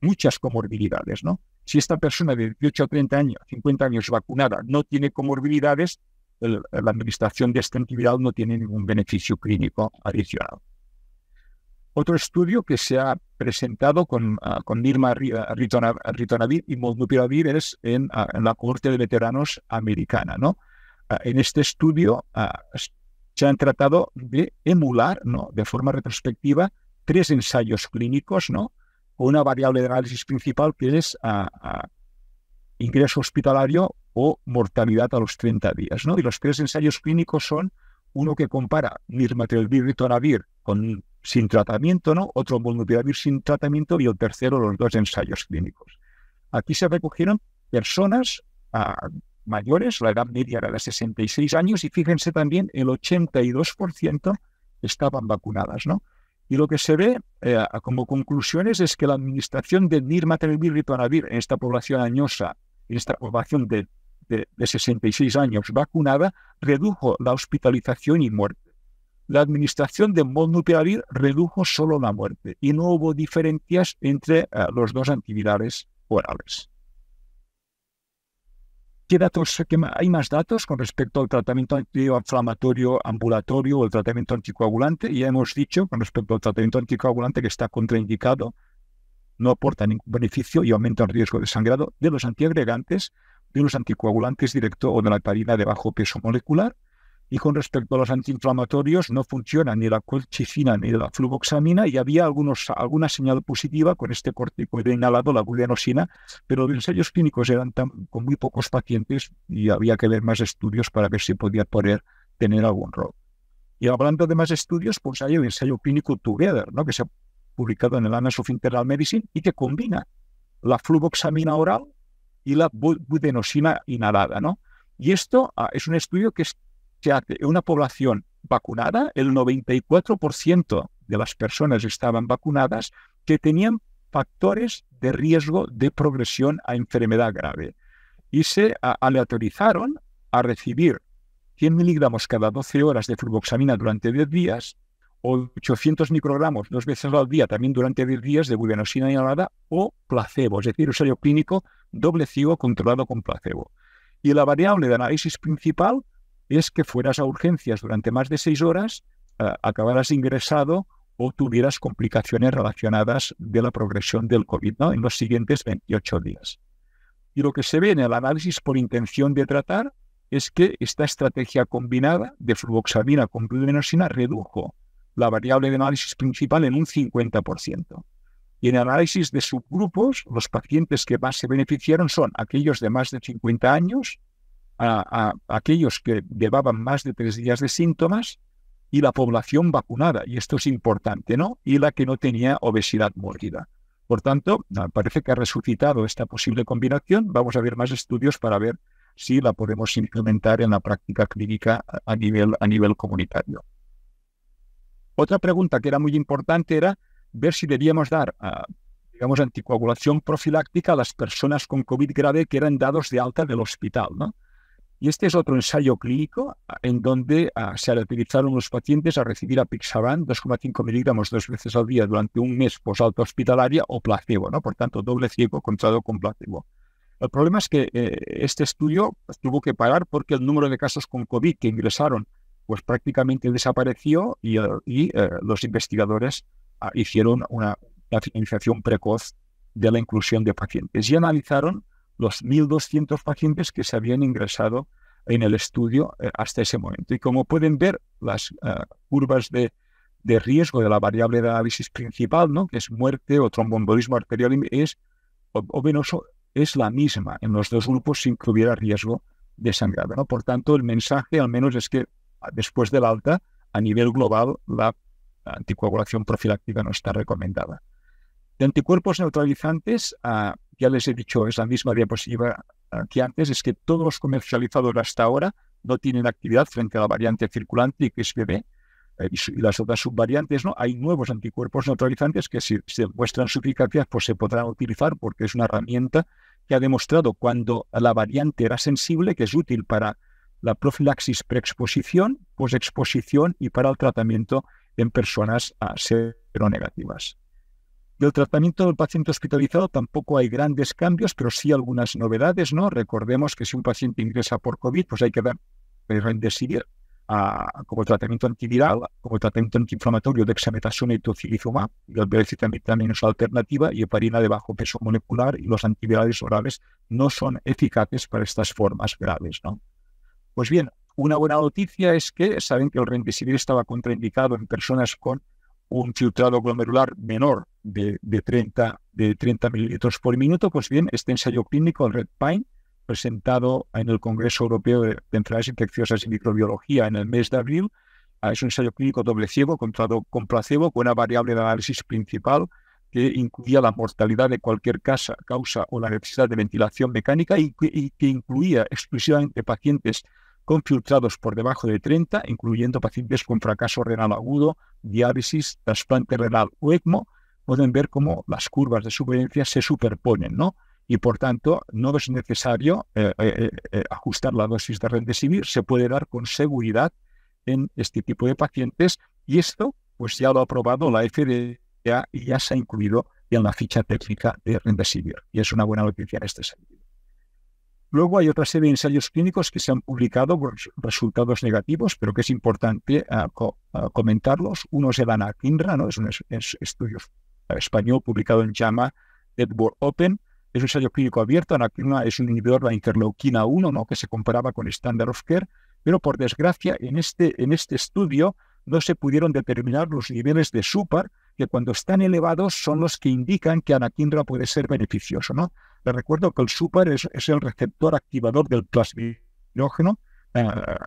muchas comorbilidades, ¿no? Si esta persona de 18 a 30 años, 50 años vacunada no tiene comorbilidades, la administración de este antiviral no tiene ningún beneficio clínico adicional. Otro estudio que se ha presentado con, ah, con Nirma ah, Ritonavir y Molnupiravir es en, ah, la Corte de veteranos americana, ¿no? en este estudio se han tratado de emular, ¿no? de forma retrospectiva, tres ensayos clínicos, ¿no? una variable de análisis principal que es ingreso hospitalario o mortalidad a los 30 días. ¿no? Y los tres ensayos clínicos son uno que compara nirmatrelvir ritonavir con, sin tratamiento, ¿no? otro molnupiravir sin tratamiento y el tercero los dos ensayos clínicos. Aquí se recogieron personas mayores, la edad media era de 66 años y fíjense también el 82% estaban vacunadas, ¿no? Y lo que se ve eh, como conclusiones es que la administración de nirmatrelvir y Ritonavir en esta población añosa, en esta población de, de, 66 años vacunada, redujo la hospitalización y muerte. La administración de Molnupiravir redujo solo la muerte y no hubo diferencias entre eh, los dos antivirales orales hay más datos con respecto al tratamiento antiinflamatorio ambulatorio o el tratamiento anticoagulante? Ya hemos dicho con respecto al tratamiento anticoagulante que está contraindicado, no aporta ningún beneficio y aumenta el riesgo de sangrado de los antiagregantes, de los anticoagulantes directo o de la heparina de bajo peso molecular y con respecto a los antiinflamatorios, no funciona ni la colchicina ni la fluvoxamina y había algunos, alguna señal positiva con este corticoide inhalado, la budenosina, pero los ensayos clínicos eran tan, con muy pocos pacientes y había que ver más estudios para ver si podía poder tener algún rol. Y hablando de más estudios, pues hay el ensayo clínico Together, ¿no? que se ha publicado en el Annals of Internal Medicine y que combina la fluvoxamina oral y la budenosina inhalada, ¿no? Y esto ah, es un estudio que es que hace una población vacunada, el 94% de las personas estaban vacunadas que tenían factores de riesgo de progresión a enfermedad grave y se aleatorizaron a recibir 100 miligramos cada 12 horas de fluvoxamina durante 10 días o 800 microgramos dos veces al día también durante 10 días de budenosina inhalada o placebo, es decir, usuario clínico doble ciego controlado con placebo. Y la variable de análisis principal es que fueras a urgencias durante más de seis horas, acabarás eh, acabaras ingresado o tuvieras complicaciones relacionadas de la progresión del COVID en los siguientes 28 días. Y lo que se ve en el análisis por intención de tratar es que esta estrategia combinada de fluoxamina con pludenosina redujo la variable de análisis principal en un 50%. Y en el análisis de subgrupos, los pacientes que más se beneficiaron son aquellos de más de 50 años, a, aquellos que llevaban más de tres días de síntomas y la población vacunada, y esto es importante, ¿no? Y la que no tenía obesidad mórbida. Por tanto, ah, parece que ha resucitado esta posible combinación. Vamos a ver más estudios para ver si la podemos implementar en la práctica clínica a nivel, a nivel comunitario. Otra pregunta que era muy importante era ver si debíamos dar, ah, digamos, anticoagulación profiláctica a las personas con COVID grave que eran dados de alta del hospital, ¿no? Y este es otro ensayo clínico ah, en donde ah, se utilizaron los pacientes a recibir apixaban 2,5 miligramos dos veces al día durante un mes posalta hospitalaria o placebo, ¿no? Por tanto, doble ciego contado con placebo. El problema es que eh, este estudio pues, tuvo que parar porque el número de casos con COVID que ingresaron pues prácticamente desapareció y, eh, eh, los investigadores ah, hicieron una, una finalización precoz de la inclusión de pacientes y analizaron los 1.200 pacientes que se habían ingresado en el estudio eh, hasta ese momento. Y como pueden ver, las eh, curvas de, riesgo de la variable de análisis principal, ¿no? que es muerte o tromboembolismo arterial es, o, venoso, es la misma en los dos grupos sin que hubiera riesgo de sangrado. ¿no? Por tanto, el mensaje al menos es que ah, después del alta, a nivel global, la anticoagulación profiláctica no está recomendada. De anticuerpos neutralizantes, a... Ah, ya les he dicho, es la misma diapositiva que antes, es que todos los comercializadores hasta ahora no tienen actividad frente a la variante circulante que es eh, y, y, las otras subvariantes, ¿no? Hay nuevos anticuerpos neutralizantes que si se muestran su eficacia, pues se podrán utilizar porque es una herramienta que ha demostrado cuando la variante era sensible, que es útil para la profilaxis preexposición, posexposición y para el tratamiento en personas a seronegativas. Del tratamiento del paciente hospitalizado tampoco hay grandes cambios, pero sí algunas novedades, ¿no? Recordemos que si un paciente ingresa por COVID, pues hay que dar eh, remdesivir a, como tratamiento antiviral, como tratamiento antiinflamatorio, de dexametasona y tocilizumab, y el también, también es alternativa, y heparina de bajo peso molecular, y los antivirales orales no son eficaces para estas formas graves, ¿no? Pues bien, una buena noticia es que saben que el remdesivir estaba contraindicado en personas con un filtrado glomerular menor de, 30, de 30 mililitros por minuto, pues bien, este ensayo clínico, el Red Pine, presentado en el Congreso Europeo de Enfermedades Infecciosas y Microbiología en el mes de abril, ah, es un ensayo clínico doble ciego controlado con placebo con una variable de análisis principal que incluía la mortalidad de cualquier causa, o la necesidad de ventilación mecánica y y que incluía exclusivamente pacientes con filtrados por debajo de 30, incluyendo pacientes con fracaso renal agudo, diálisis, trasplante renal o ECMO, pueden ver cómo las curvas de supervivencia se superponen, ¿no? Y por tanto, no es necesario eh, eh, eh, ajustar la dosis de rendesivir, se puede dar con seguridad en este tipo de pacientes y esto pues ya lo ha aprobado la FDA y ya se ha incluido en la ficha técnica de rendesivir y es una buena noticia en este sentido. Luego hay otra serie de ensayos clínicos que se han publicado con resultados negativos, pero que es importante ah, ah, comentarlos. Uno es el anakinra, ¿no? es un estudio español publicado en JAMA Network Open. Es un ensayo clínico abierto. anakinra, es un inhibidor de la interleuquina 1, ¿no? que se comparaba con Standard of Care, pero por desgracia en este, en este estudio no se pudieron determinar los niveles de SUPAR, que cuando están elevados son los que indican que anakinra puede ser beneficioso, ¿no? te recuerdo que el super es, el receptor activador del plasminógeno, eh,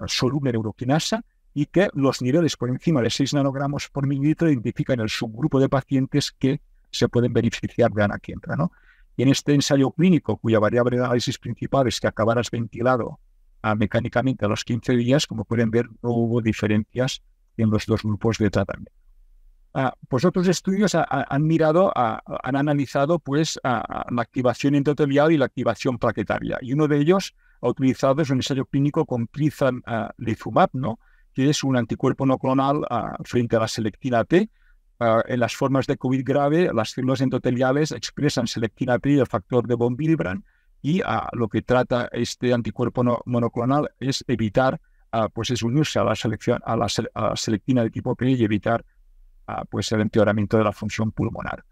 soluble neuroquinasa, y que los niveles por encima de 6 nanogramos por mililitro identifican el subgrupo de pacientes que se pueden beneficiar de anaquientra, ¿no? Y en este ensayo clínico, cuya variable de análisis principal es que acabaras ventilado a, ah, mecánicamente a los 15 días, como pueden ver, no hubo diferencias en los dos grupos de tratamiento pues otros estudios han mirado, han analizado pues la activación endotelial y la activación plaquetaria. Y uno de ellos ha utilizado es un ensayo clínico con prizanlizumab, ¿no? que es un anticuerpo no clonal frente a la selectina T. en las formas de COVID grave, las células endoteliales expresan selectina T y el factor de von Willebrand y lo que trata este anticuerpo monoclonal es evitar pues es unirse a la, a la selectina de tipo P y evitar pues, el empeoramiento de la función pulmonar.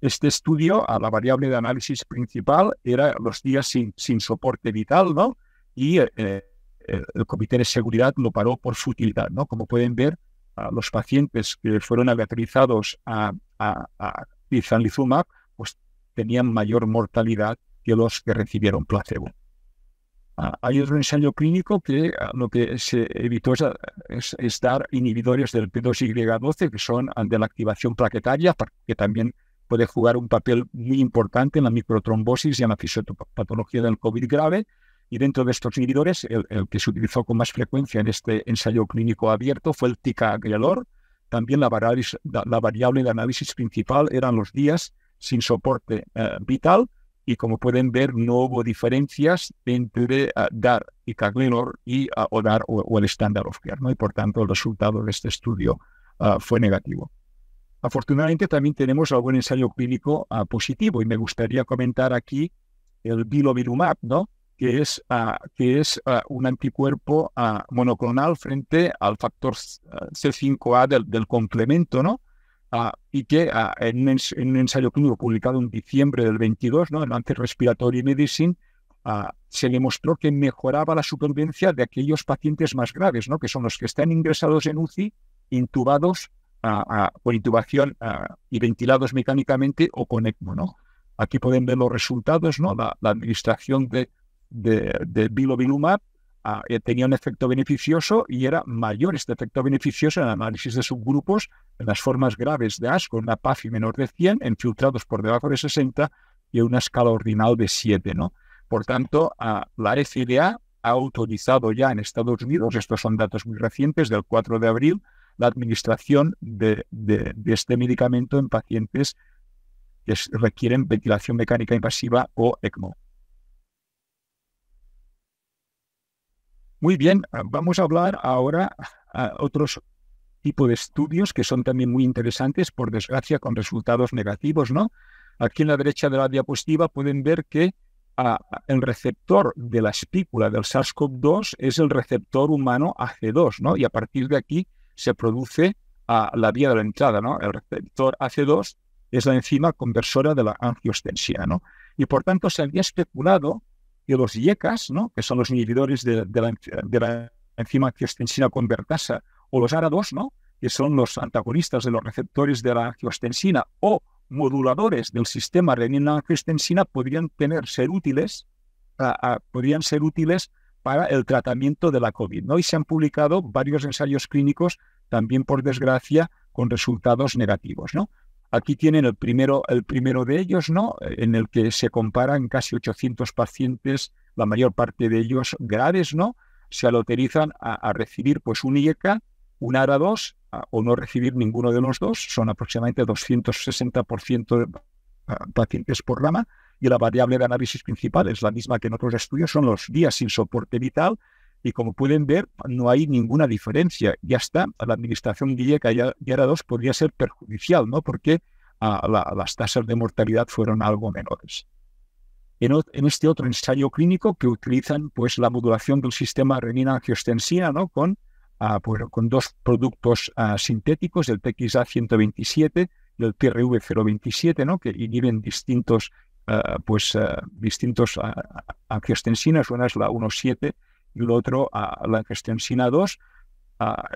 Este estudio, a la variable de análisis principal era los días sin, soporte vital, ¿no? Y eh, eh, el Comité de Seguridad lo paró por futilidad, ¿no? Como pueden ver, los pacientes que fueron aleatorizados a, a, pues tenían mayor mortalidad que los que recibieron placebo. Ah, hay otro ensayo clínico que ah, lo que se evitó es, ah, dar inhibidores del P2Y12, que son de la activación plaquetaria, que también puede jugar un papel muy importante en la microtrombosis y en la fisiopatología del COVID grave. Y dentro de estos inhibidores, el, que se utilizó con más frecuencia en este ensayo clínico abierto fue el ticagrelor. También la, variable, la, variable de análisis principal eran los días sin soporte eh, vital y como pueden ver, no hubo diferencias entre ah, DAR y Caglenor y ah, o dar o, el Standard of Care, ¿no? Y por tanto, el resultado de este estudio ah, fue negativo. Afortunadamente, también tenemos algún ensayo clínico positivo y me gustaría comentar aquí el bilobirumab, ¿no? Que es, que es un anticuerpo monoclonal frente al factor C5A del complemento, ¿no? Ah, y que ah, en, un ensayo clínico publicado en diciembre del 22, ¿no? en Lancet Respiratory Medicine, ah, se demostró que mejoraba la supervivencia de aquellos pacientes más graves, ¿no? que son los que están ingresados en UCI, intubados por intubación y ventilados mecánicamente o con ECMO. ¿no? Aquí pueden ver los resultados, ¿no? la, administración de, de, de bilobilumab eh, tenía un efecto beneficioso y era mayor este efecto beneficioso en el análisis de subgrupos en las formas graves de ASCO, con una PAFI menor de 100, en filtrados por debajo de 60 y en una escala ordinal de 7. ¿no? Por tanto, la FDA ha autorizado ya en Estados Unidos, estos son datos muy recientes, del 4 de abril, la administración de este medicamento en pacientes que requieren ventilación mecánica invasiva o ECMO. Muy bien, ah, vamos a hablar ahora a otros tipos de estudios que son también muy interesantes, por desgracia, con resultados negativos, ¿no? Aquí en la derecha de la diapositiva pueden ver que ah, el receptor de la espícula del SARS-CoV-2 es el receptor humano AC2, ¿no? Y a partir de aquí se produce ah, la vía de la entrada, ¿no? El receptor AC2 es la enzima conversora de la angiostensia, ¿no? Y por tanto se había especulado y los IECAS, ¿no? que son los inhibidores de, la, enzima angiostensina convertasa, o los ara ¿no? que son los antagonistas de los receptores de la angiostensina o moduladores del sistema renina-angiostensina, podrían tener, ser útiles, podrían ser útiles para el tratamiento de la COVID. ¿no? Y se han publicado varios ensayos clínicos, también por desgracia, con resultados negativos. ¿no? Aquí tienen el primero, el primero de ellos, ¿no? En el que se comparan casi 800 pacientes, la mayor parte de ellos graves, ¿no? Se aloterizan a, recibir pues un IECA, un ARA2 o no recibir ninguno de los dos. Son aproximadamente 260% de ah, pacientes por rama. Y la variable de análisis principal es la misma que en otros estudios, son los días sin soporte vital y como pueden ver, no hay ninguna diferencia. Ya está, la administración Guilleca y era 2 podría ser perjudicial, ¿no? Porque las tasas de mortalidad fueron algo menores. En, este otro ensayo clínico que utilizan pues, la modulación del sistema renina-angiostensina ¿no? con, ah, con dos productos ah, sintéticos, el TXA-127 y el TRV-027, ¿no? que inhiben distintos, ah, pues, distintos angiostensinas, una es la 1.7 y el otro a la gestión SINA2,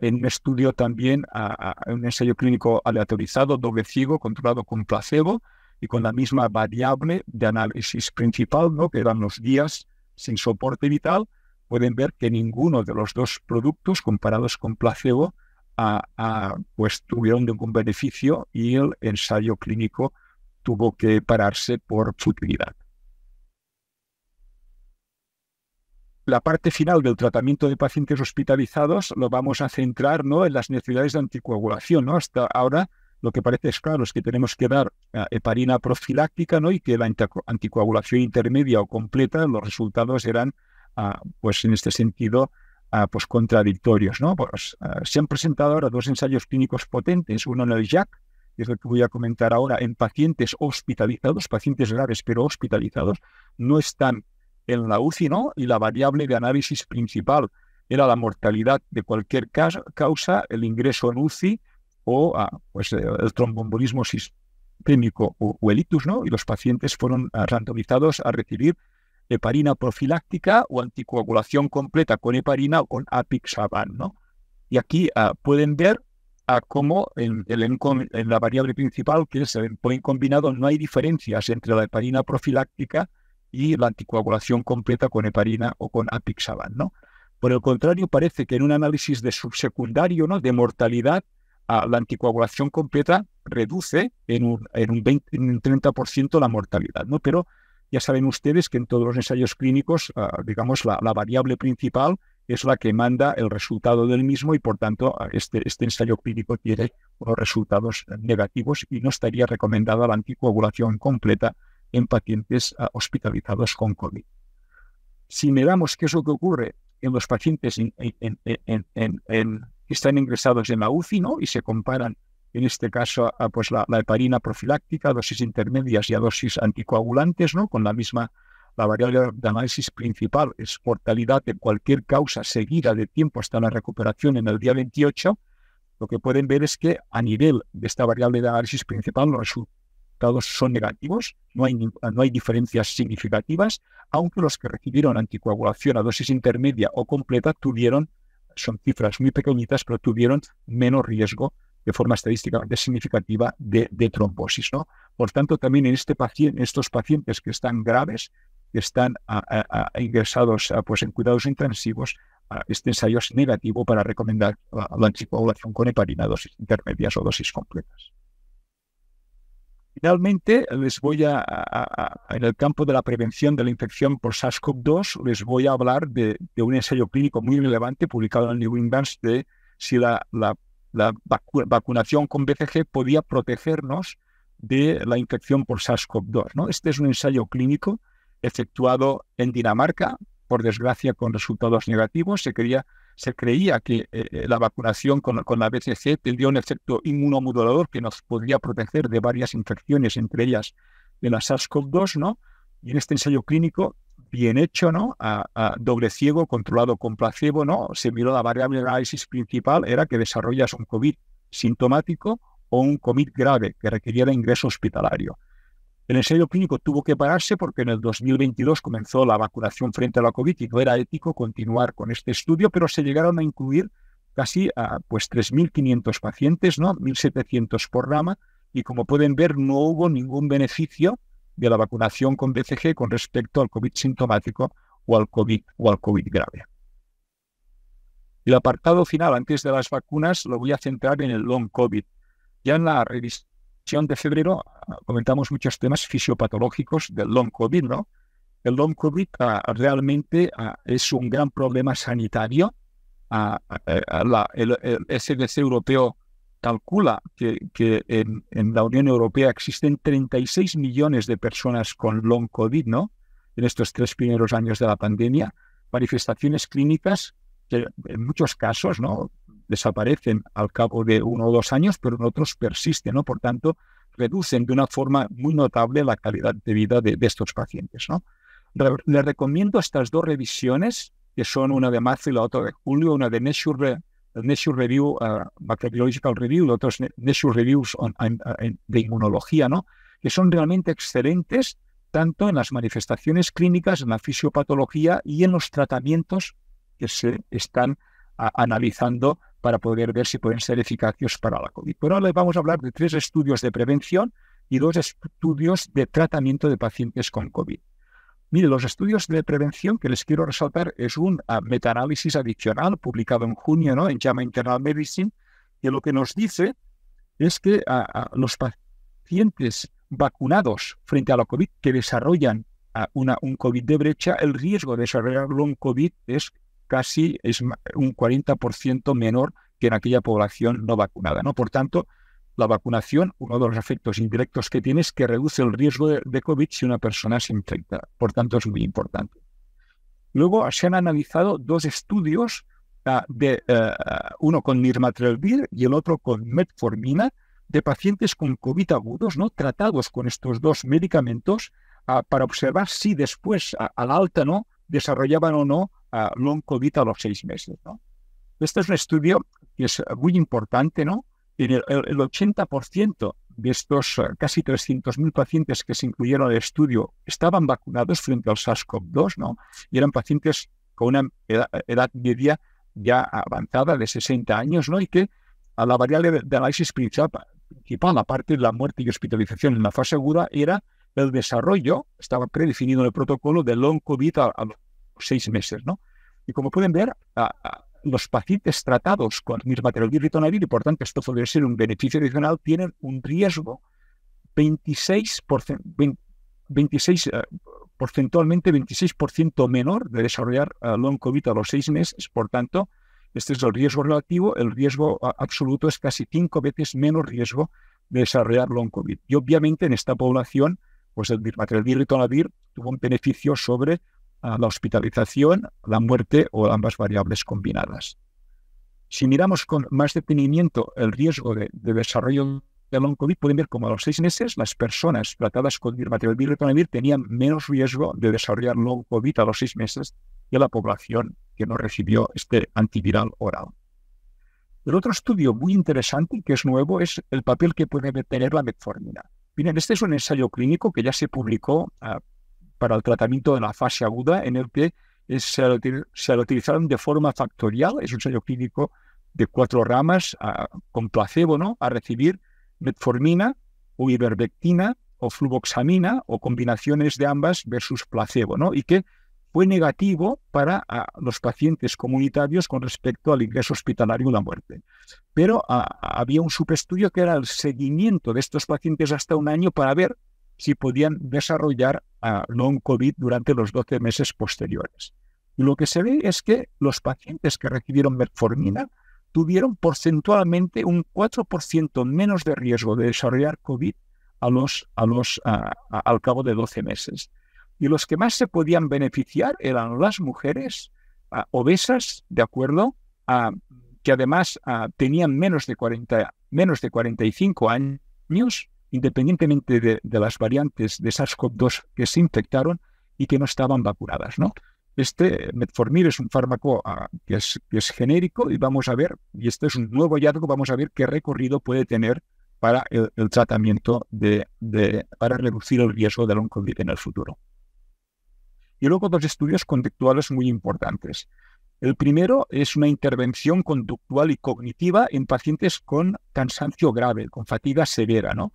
en un estudio también, a, un ensayo clínico aleatorizado, doble ciego, controlado con placebo y con la misma variable de análisis principal, ¿no? que eran los días sin soporte vital, pueden ver que ninguno de los dos productos comparados con placebo pues tuvieron ningún beneficio y el ensayo clínico tuvo que pararse por futilidad. la parte final del tratamiento de pacientes hospitalizados lo vamos a centrar ¿no? en las necesidades de anticoagulación. ¿no? Hasta ahora lo que parece es claro es que tenemos que dar eh, heparina profiláctica ¿no? y que la anticoagulación intermedia o completa, los resultados eran, ah, pues en este sentido, ah, pues contradictorios. ¿no? Pues, ah, se han presentado ahora dos ensayos clínicos potentes, uno en el JAC, que es lo que voy a comentar ahora, en pacientes hospitalizados, pacientes graves pero hospitalizados, no están en la UCI, ¿no? Y la variable de análisis principal era la mortalidad de cualquier causa, el ingreso en UCI o ah, pues, eh, el trombombolismo sistémico o, el ictus, ¿no? Y los pacientes fueron ah, randomizados a recibir heparina profiláctica o anticoagulación completa con heparina o con apixaban, ¿no? Y aquí ah, pueden ver cómo en, la variable principal, que es el endpoint combinado, no hay diferencias entre la heparina profiláctica y la anticoagulación completa con heparina o con apixaban, ¿no? Por el contrario, parece que en un análisis de subsecundario, ¿no? de mortalidad, la anticoagulación completa reduce en un, 30% la mortalidad, ¿no? Pero ya saben ustedes que en todos los ensayos clínicos, ah, digamos, la, variable principal es la que manda el resultado del mismo y, por tanto, ah, este, este ensayo clínico tiene resultados negativos y no estaría recomendada la anticoagulación completa en pacientes ah, hospitalizados con COVID. Si miramos qué es lo que ocurre en los pacientes en, que están ingresados en la UCI ¿no? y se comparan en este caso a, pues, la, heparina profiláctica, dosis intermedias y a dosis anticoagulantes, ¿no? con la misma, la variable de análisis principal es mortalidad de cualquier causa seguida de tiempo hasta la recuperación en el día 28, lo que pueden ver es que a nivel de esta variable de análisis principal no los son negativos, no hay, diferencias significativas, aunque los que recibieron anticoagulación a dosis intermedia o completa tuvieron, son cifras muy pequeñitas, pero tuvieron menos riesgo de forma estadísticamente significativa de, trombosis. Por tanto, también en este paciente, estos pacientes que están graves, que están ingresados pues, en cuidados intensivos, este ensayo es negativo para recomendar la, la anticoagulación con heparina, dosis intermedias o dosis completas. Finalmente, les voy a, en el campo de la prevención de la infección por SARS-CoV-2, les voy a hablar de, un ensayo clínico muy relevante publicado en New England de si la, vacunación con BCG podía protegernos de la infección por SARS-CoV-2. ¿no? Este es un ensayo clínico efectuado en Dinamarca, por desgracia con resultados negativos. Se quería se creía que eh, eh, la vacunación con, la BCC tendría un efecto inmunomodulador que nos podría proteger de varias infecciones, entre ellas de la SARS-CoV-2, ¿no? Y en este ensayo clínico, bien hecho, ¿no? A, doble ciego, controlado con placebo, ¿no? Se miró la variable de análisis principal, era que desarrollas un COVID sintomático o un COVID grave que requiriera ingreso hospitalario. El ensayo clínico tuvo que pararse porque en el 2022 comenzó la vacunación frente a la COVID y no era ético continuar con este estudio, pero se llegaron a incluir casi a ah, pues 3.500 pacientes, ¿no? 1.700 por rama, y como pueden ver no hubo ningún beneficio de la vacunación con BCG con respecto al COVID sintomático o al COVID, o al COVID grave. El apartado final antes de las vacunas lo voy a centrar en el long COVID. Ya en la revista sesión de febrero comentamos muchos temas fisiopatológicos del long COVID, ¿no? El long COVID ah, realmente ah, es un gran problema sanitario. Ah, eh, la, el, SDC europeo calcula que, en, la Unión Europea existen 36 millones de personas con long COVID, ¿no? En estos tres primeros años de la pandemia, manifestaciones clínicas que en muchos casos, ¿no? desaparecen al cabo de uno o dos años, pero en otros persisten, ¿no? Por tanto, reducen de una forma muy notable la calidad de vida de, estos pacientes, ¿no? les recomiendo estas dos revisiones, que son una de marzo y la otra de julio, una de Nature, Review, ah, Bacteriological Review, la otra Nature Reviews de Inmunología, ¿no? Que son realmente excelentes tanto en las manifestaciones clínicas, en la fisiopatología y en los tratamientos que se están ah, analizando para poder ver si pueden ser eficaces para la COVID. Pero ahora les vamos a hablar de tres estudios de prevención y dos estudios de tratamiento de pacientes con COVID. Mire, los estudios de prevención que les quiero resaltar es un ah, metaanálisis adicional publicado en junio ¿no? en JAMA Internal Medicine, que lo que nos dice es que ah, ah, los pacientes vacunados frente a la COVID que desarrollan un COVID de brecha, el riesgo de desarrollar un COVID es casi es un 40% menor que en aquella población no vacunada. ¿no? Por tanto, la vacunación, uno de los efectos indirectos que tiene es que reduce el riesgo de, COVID si una persona se infecta. Por tanto, es muy importante. Luego se han analizado dos estudios, ah, de, eh, ah, uno con nirmatrelvir y el otro con metformina, de pacientes con COVID agudos, ¿no? tratados con estos dos medicamentos, ah, para observar si después, al a la alta, ¿no? desarrollaban o no a long COVID a los seis meses. ¿no? Este es un estudio que es eh, muy importante, ¿no? En el, 80% de estos eh, casi 300.000 pacientes que se incluyeron al estudio estaban vacunados frente al SARS-CoV-2, ¿no? Y eran pacientes con una edad, media ya avanzada de 60 años, ¿no? Y que a la variable de análisis principal, aparte de la muerte y hospitalización en la fase aguda, era el desarrollo estaba predefinido en el protocolo de long COVID a, los seis meses, ¿no? Y como pueden ver, los pacientes tratados con materiales ritonavir, y por tanto esto podría ser un beneficio adicional, tienen un riesgo 26%, 26 eh, porcentualmente 26% menor de desarrollar eh, long COVID a los seis meses. Por tanto, este es el riesgo relativo. El riesgo absoluto es casi cinco veces menos riesgo de desarrollar long COVID. Y obviamente en esta población pues el birmatrelvir y tuvo un beneficio sobre ah, la hospitalización, la muerte o ambas variables combinadas. Si miramos con más detenimiento el riesgo de, desarrollo de long COVID, pueden ver como a los seis meses las personas tratadas con birmatrelvir y tenían menos riesgo de desarrollar long COVID a los seis meses que la población que no recibió este antiviral oral. El otro estudio muy interesante, que es nuevo, es el papel que puede tener la metformina. Miren, este es un ensayo clínico que ya se publicó ah, para el tratamiento de la fase aguda, en el que se, lo utilizaron de forma factorial, es un ensayo clínico de cuatro ramas ah, con placebo, ¿no? A recibir metformina o ivermectina o fluvoxamina o combinaciones de ambas versus placebo, ¿no? Y que fue negativo para ah, los pacientes comunitarios con respecto al ingreso hospitalario y la muerte. Pero ah, había un subestudio que era el seguimiento de estos pacientes hasta un año para ver si podían desarrollar long ah, COVID durante los 12 meses posteriores. Y lo que se ve es que los pacientes que recibieron metformina tuvieron porcentualmente un 4% menos de riesgo de desarrollar COVID al cabo de 12 meses y los que más se podían beneficiar eran las mujeres ah, obesas, ¿de acuerdo? Ah, que además ah, tenían menos de, 40, menos de 45 años, independientemente de, las variantes de SARS-CoV-2 que se infectaron y que no estaban vacunadas, Este metformir es un fármaco que es, genérico y vamos a ver, y este es un nuevo hallazgo, vamos a ver qué recorrido puede tener para el, tratamiento de, para reducir el riesgo de la COVID en el futuro. Y luego dos estudios conductuales muy importantes. El primero es una intervención conductual y cognitiva en pacientes con cansancio grave, con fatiga severa, ¿no?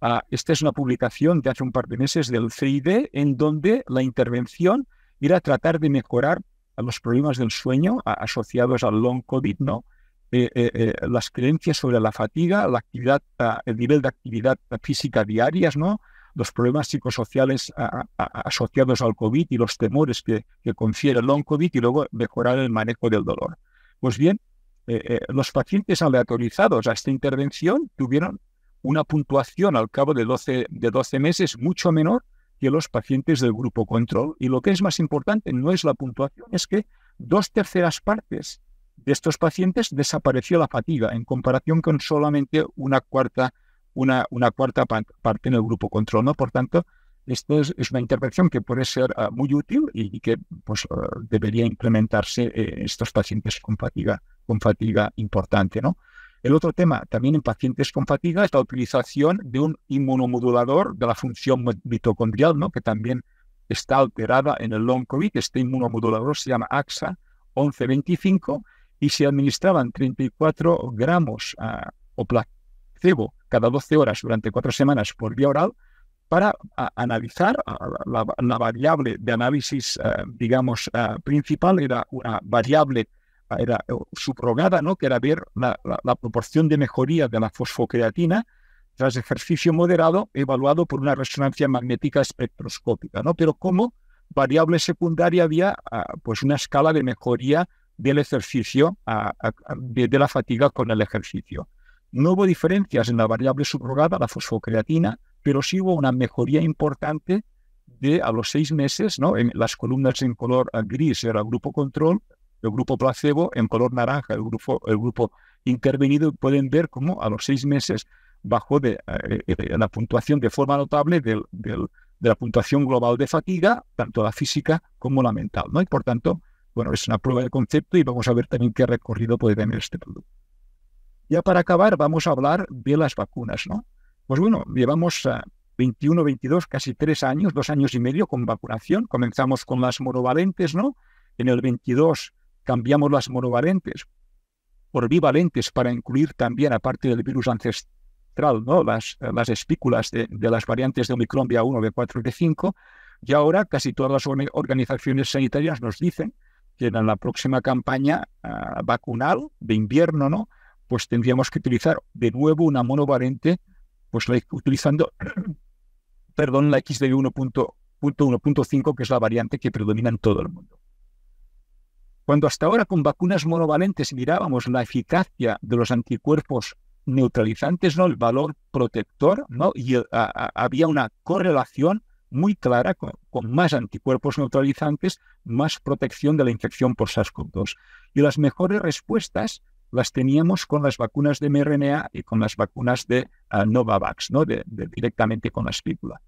Ah, esta es una publicación de hace un par de meses del CID en donde la intervención era tratar de mejorar los problemas del sueño asociados al long COVID, ¿no? Eh, eh, eh, las creencias sobre la fatiga, la actividad, ah, el nivel de actividad física diarias, ¿no? los problemas psicosociales asociados al COVID y los temores que, confiere el long COVID y luego mejorar el manejo del dolor. Pues bien, eh, eh, los pacientes aleatorizados a esta intervención tuvieron una puntuación al cabo de 12, de 12 meses mucho menor que los pacientes del grupo control. Y lo que es más importante no es la puntuación, es que dos terceras partes de estos pacientes desapareció la fatiga en comparación con solamente una cuarta una, cuarta parte en el grupo control. ¿no? Por tanto, esto es, una intervención que puede ser ah, muy útil y, que pues, ah, debería implementarse en eh, estos pacientes con fatiga, con fatiga importante. ¿no? El otro tema, también en pacientes con fatiga, es la utilización de un inmunomodulador de la función mitocondrial, ¿no? que también está alterada en el long COVID. Este inmunomodulador se llama AXA 1125 y se administraban 34 gramos ah, o placebo cada 12 horas durante cuatro semanas por vía oral para analizar la, variable de análisis, eh, digamos, eh, principal era una variable era eh, subrogada, ¿no? que era ver la, proporción de mejoría de la fosfocreatina tras ejercicio moderado evaluado por una resonancia magnética espectroscópica, ¿no? pero como variable secundaria había pues una escala de mejoría del ejercicio de la fatiga con el ejercicio. No hubo diferencias en la variable subrogada, la fosfocreatina, pero sí hubo una mejoría importante de a los seis meses, ¿no? En las columnas en color gris era el grupo control, el grupo placebo, en color naranja el grupo, el grupo intervenido, pueden ver cómo a los seis meses bajó de, eh, eh, la puntuación de forma notable de la puntuación global de fatiga, tanto la física como la mental, ¿no? Y por tanto, bueno, es una prueba de concepto y vamos a ver también qué recorrido puede tener este producto. Ya para acabar, vamos a hablar de las vacunas, ¿no? Pues bueno, llevamos 21, eh, 22, casi tres años, dos años y medio con vacunación. Comenzamos con las monovalentes, ¿no? En el 22 cambiamos las monovalentes por bivalentes para incluir también, aparte del virus ancestral, ¿no? las, espículas de, las variantes de Omicron v 1 B4 y B5. Y ahora casi todas las organizaciones sanitarias nos dicen que en la próxima campaña ah, vacunal de invierno, ¿no? pues tendríamos que utilizar de nuevo una monovalente, pues utilizando, perdón, la xd 115 que es la variante que predomina en todo el mundo. Cuando hasta ahora con vacunas monovalentes mirábamos la eficacia de los anticuerpos neutralizantes, ¿no? el valor protector, ¿no? y había una correlación muy clara con, con, más anticuerpos neutralizantes, más protección de la infección por SARS-CoV-2. Y las mejores respuestas las teníamos con las vacunas de mRNA y con las vacunas de ah, Novavax, ¿no? directamente con la espícula.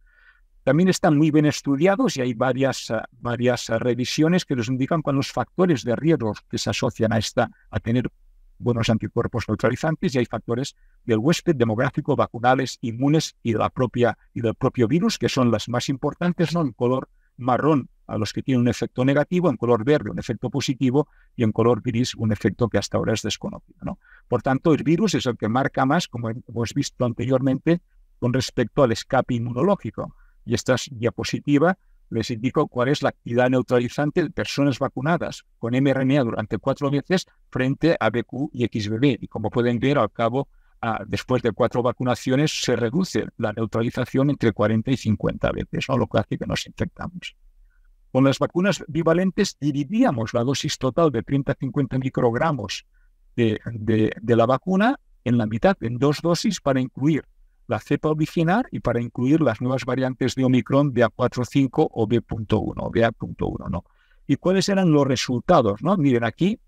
También están muy bien estudiados y hay varias, ah, varias ah, revisiones que nos indican cuáles los factores de riesgo que se asocian a, esta, a tener buenos anticuerpos neutralizantes y hay factores del huésped demográfico, vacunales, inmunes y, de la propia, y del propio virus, que son las más importantes, ¿no? El color marrón a los que tienen un efecto negativo, en color verde un efecto positivo y en color gris un efecto que hasta ahora es desconocido. Por tanto, el virus es el que marca más, como hemos visto anteriormente, con respecto al escape inmunológico. Y esta diapositiva les indico cuál es la actividad neutralizante de personas vacunadas con mRNA durante cuatro meses frente a BQ y XBB. Y como pueden ver, al cabo, después de cuatro vacunaciones, se reduce la neutralización entre 40 y 50 veces, lo que hace que nos infectamos con las vacunas bivalentes dividíamos la dosis total de 30-50 microgramos de, la vacuna en la mitad, en dos dosis, para incluir la cepa original y para incluir las nuevas variantes de Omicron BA45 o B.1, BA.1, ¿no? ¿Y cuáles eran los resultados, no? Miren, aquí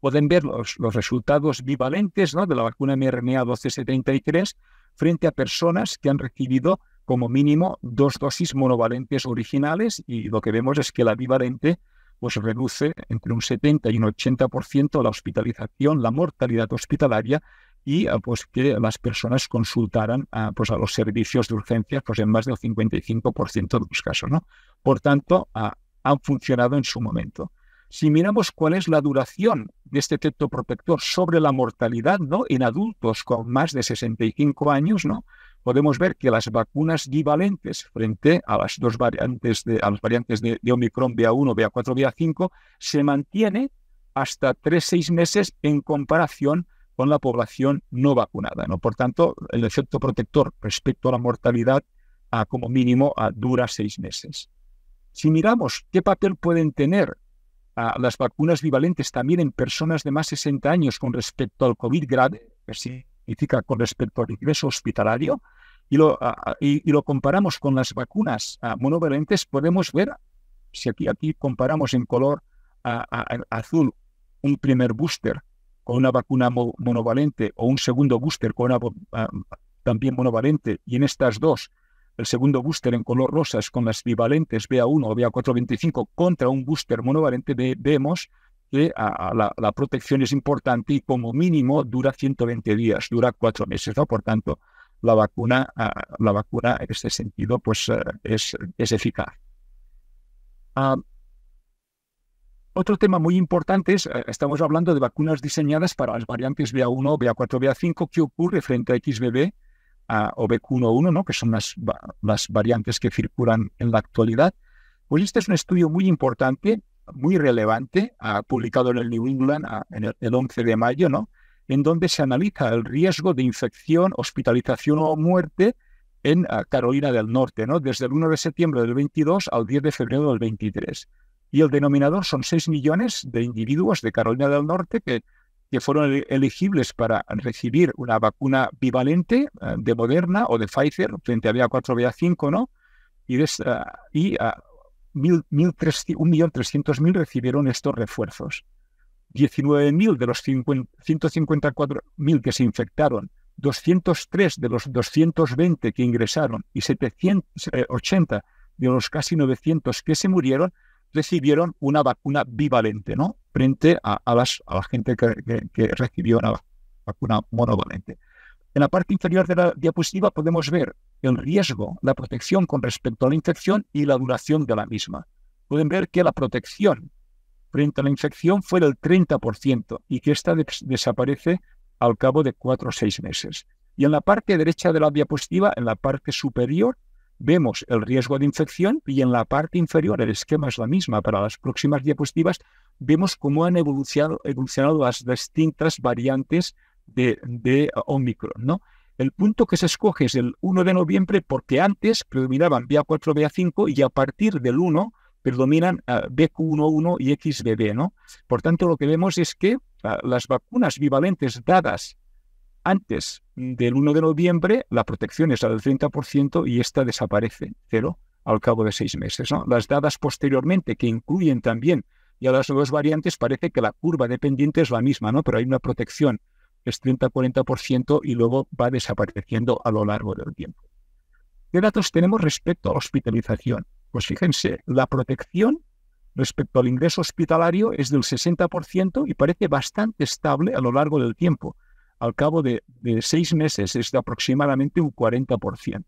pueden ver los, los resultados bivalentes ¿no? de la vacuna mRNA 1273 frente a personas que han recibido como mínimo dos dosis monovalentes originales y lo que vemos es que la bivalente pues reduce entre un 70 y un 80% la hospitalización, la mortalidad hospitalaria y ah, pues que las personas consultaran a, ah, pues, a los servicios de urgencia pues en más del 55% de los casos. ¿no? Por tanto, ah, han funcionado en su momento. Si miramos cuál es la duración de este efecto protector sobre la mortalidad ¿no? en adultos con más de 65 años, ¿no? podemos ver que las vacunas bivalentes frente a las dos variantes de, a las variantes de, Omicron BA1, BA4, BA5 se mantiene hasta 3-6 meses en comparación con la población no vacunada. ¿no? Por tanto, el efecto protector respecto a la mortalidad a, como mínimo dura 6 meses. Si miramos qué papel pueden tener las vacunas bivalentes también en personas de más de 60 años con respecto al COVID grave, que sí con respecto al ingreso hospitalario y lo, y, lo comparamos con las vacunas monovalentes, podemos ver, si aquí, aquí comparamos en color azul un primer booster con una vacuna monovalente o un segundo booster con una también monovalente, y en estas dos, el segundo booster en color rosa con las bivalentes BA1 o BA425 contra un booster monovalente, vemos que la, protección es importante y como mínimo dura 120 días, dura cuatro meses, ¿no? Por tanto, la vacuna, la vacuna en este sentido, pues eh, es, eficaz. Ah, otro tema muy importante es, eh, estamos hablando de vacunas diseñadas para las variantes BA1, BA4, BA5, ¿qué ocurre frente a XBB o BQ11, ¿no? que son las, las variantes que circulan en la actualidad? Pues este es un estudio muy importante muy relevante, ha publicado en el New England ah, el, 11 de mayo, ¿no? en donde se analiza el riesgo de infección, hospitalización o muerte en ah, Carolina del Norte, ¿no? desde el 1 de septiembre del 22 al 10 de febrero del 23. Y el denominador son 6 millones de individuos de Carolina del Norte que, que fueron elegibles para recibir una vacuna bivalente ah, de Moderna o de Pfizer frente a BA4 BA5, ¿no? Y, 1.300.000 recibieron estos refuerzos. 19.000 de los 154.000 que se infectaron, 203 de los 220 que ingresaron y 780 eh, de los casi 900 que se murieron recibieron una vacuna bivalente, ¿no? Frente a, las, a la gente que, que, que recibió una vacuna monovalente. En la parte inferior de la diapositiva podemos ver el riesgo, la protección con respecto a la infección y la duración de la misma. Pueden ver que la protección frente a la infección fue del 30% y que esta desaparece al cabo de cuatro o seis meses. Y en la parte derecha de la diapositiva, en la parte superior, vemos el riesgo de infección y en la parte inferior, el esquema es la misma para las próximas diapositivas, vemos cómo han evolucionado, evolucionado las distintas variantes de, Omicron, ¿no? El punto que se escoge es el 1 de noviembre porque antes predominaban BA4, BA5 y a partir del 1 predominan ah, BQ11 y XBB, ¿no? Por tanto, lo que vemos es que ah, las vacunas bivalentes dadas antes del 1 de noviembre, la protección es al del 30% y esta desaparece, cero, al cabo de seis meses. ¿no? Las dadas posteriormente, que incluyen también ya las nuevas variantes, parece que la curva dependiente es la misma, ¿no? pero hay una protección es 30-40% y luego va desapareciendo a lo largo del tiempo. ¿Qué datos tenemos respecto a la hospitalización? Pues fíjense, la protección respecto al ingreso hospitalario es del 60% y parece bastante estable a lo largo del tiempo. Al cabo de, seis meses es de aproximadamente un 40%.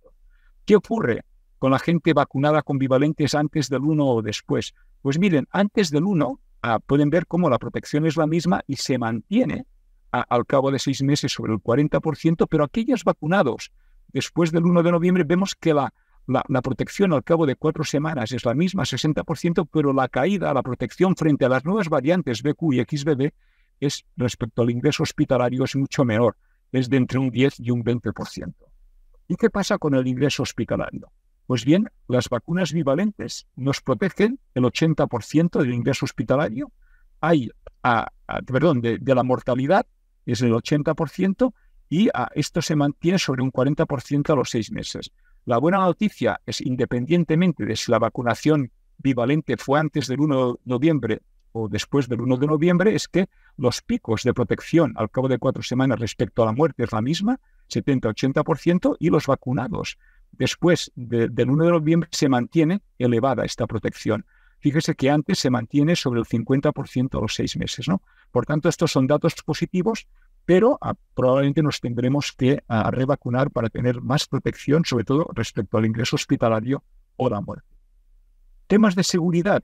¿Qué ocurre con la gente vacunada con bivalentes antes del 1 o después? Pues miren, antes del 1 ah, pueden ver cómo la protección es la misma y se mantiene al cabo de seis meses sobre el 40%, pero aquellos vacunados después del 1 de noviembre vemos que la, la, protección al cabo de cuatro semanas es la misma, 60%, pero la caída, la protección frente a las nuevas variantes BQ y XBB es respecto al ingreso hospitalario es mucho menor, es de entre un 10 y un 20%. ¿Y qué pasa con el ingreso hospitalario? Pues bien, las vacunas bivalentes nos protegen el 80% del ingreso hospitalario, hay, perdón, de la mortalidad es el 80% y a ah, esto se mantiene sobre un 40% a los seis meses. La buena noticia es, independientemente de si la vacunación bivalente fue antes del 1 de noviembre o después del 1 de noviembre, es que los picos de protección al cabo de cuatro semanas respecto a la muerte es la misma, 70-80%, y los vacunados después del 1 de noviembre se mantiene elevada esta protección fíjese que antes se mantiene sobre el 50% a los seis meses. ¿no? Por tanto, estos son datos positivos, pero ah, probablemente nos tendremos que ah, revacunar para tener más protección, sobre todo respecto al ingreso hospitalario o la muerte. Temas de seguridad.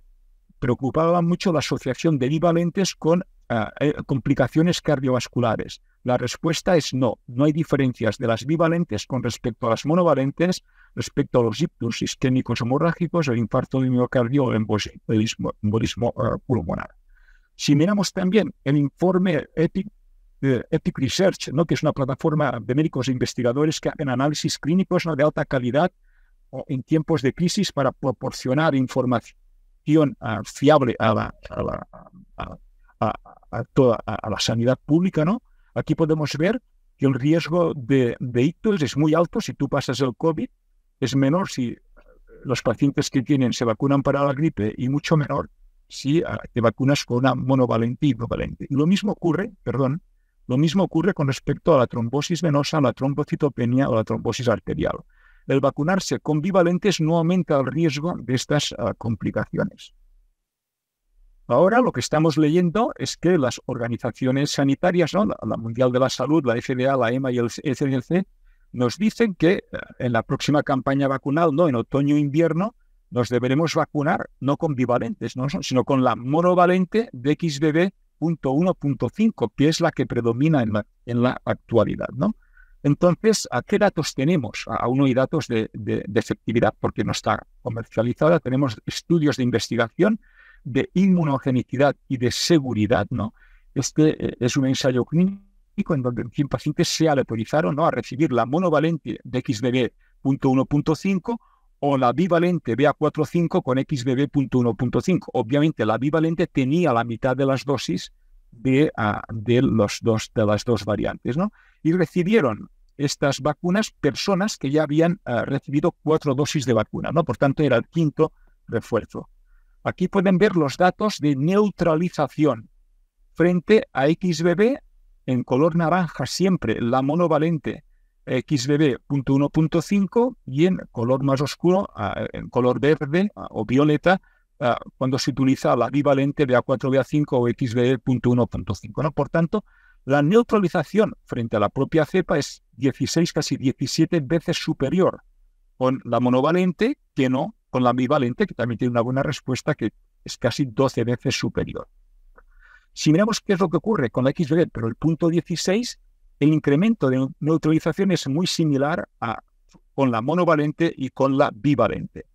Preocupaba mucho la asociación de bivalentes con ah, eh, complicaciones cardiovasculares. La respuesta es no. No hay diferencias de las bivalentes con respecto a las monovalentes, respecto a los ictus isquémicos hemorrágicos, el infarto de miocardio o el embolismo, eh, pulmonar. Si miramos también el informe Epic Research, ¿no? que es una plataforma de médicos e investigadores que hacen análisis clínicos de alta calidad en tiempos de crisis para proporcionar información ah, fiable a la, a la sanidad pública, ¿no? Aquí podemos ver que el riesgo de, de es muy alto si tú pasas el COVID, es menor si eh, los pacientes que tienen se vacunan para la gripe y mucho menor si ah, te vacunas con una monovalente y bivalente. lo mismo ocurre, perdón, lo mismo ocurre con respecto a la trombosis venosa, la trombocitopenia o la trombosis arterial. El vacunarse con bivalentes no aumenta el riesgo de estas ah, complicaciones. Ahora lo que estamos leyendo es que las organizaciones sanitarias, ¿no? la, Mundial de la Salud, la FDA, la EMA y el CDC, nos dicen que eh, en la próxima campaña vacunal, ¿no? en otoño-invierno, nos deberemos vacunar no con bivalentes, ¿no? sino con la monovalente de XBB.1.5, que es la que predomina en la, actualidad. ¿no? Entonces, ¿a qué datos tenemos? Aún no hay datos de, de, de efectividad porque no está comercializada. Tenemos estudios de investigación de inmunogenicidad y de seguridad, ¿no? Este eh, es un ensayo clínico en donde 100 pacientes se autorizaron a recibir la monovalente de XBB.1.5 o la bivalente BA45 con XBB.1.5. Obviamente la bivalente tenía la mitad de las dosis de, ah, de, los dos, de las dos variantes, ¿no? Y recibieron estas vacunas personas que ya habían ah, recibido cuatro dosis de vacuna, ¿no? Por tanto, era el quinto refuerzo. Aquí pueden ver los datos de neutralización. Frente a XBB, en color naranja siempre, la monovalente XBB.1.5 y en color más oscuro, ah, en color verde ah, o violeta, ah, cuando se utiliza la bivalente BA4, BA5 o XBB.1.5. Por tanto, la neutralización frente a la propia cepa es 16, casi 17 veces superior con la monovalente que no con la ambivalente, que también tiene una buena respuesta, que es casi 12 veces superior. Si miramos qué es lo que ocurre con la XBB, pero el punto 16, el incremento de neutralización es muy similar a, con la monovalente y con la bivalente.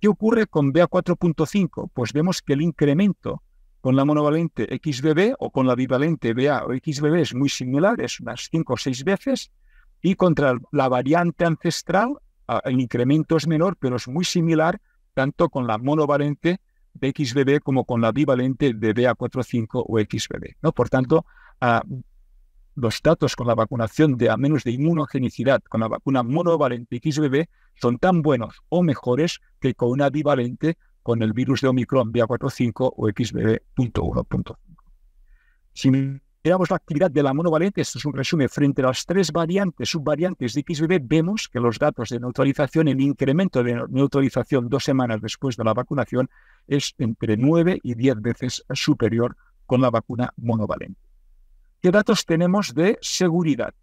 ¿Qué ocurre con BA4.5? Pues vemos que el incremento con la monovalente XBB o con la bivalente BA o XBB es muy similar, es unas 5 o 6 veces, y contra la variante ancestral el incremento es menor, pero es muy similar tanto con la monovalente de XBB como con la bivalente de BA45 o XBB. Por tanto, los datos con la vacunación de a menos de inmunogenicidad con la vacuna monovalente XBB son tan buenos o mejores que con una bivalente con el virus de Omicron BA45 o XBB.1.5. Veamos la actividad de la monovalente, esto es un resumen, frente a las tres variantes, subvariantes de XBB, vemos que los datos de neutralización, el incremento de neutralización dos semanas después de la vacunación es entre nueve y diez veces superior con la vacuna monovalente. ¿Qué datos tenemos de seguridad?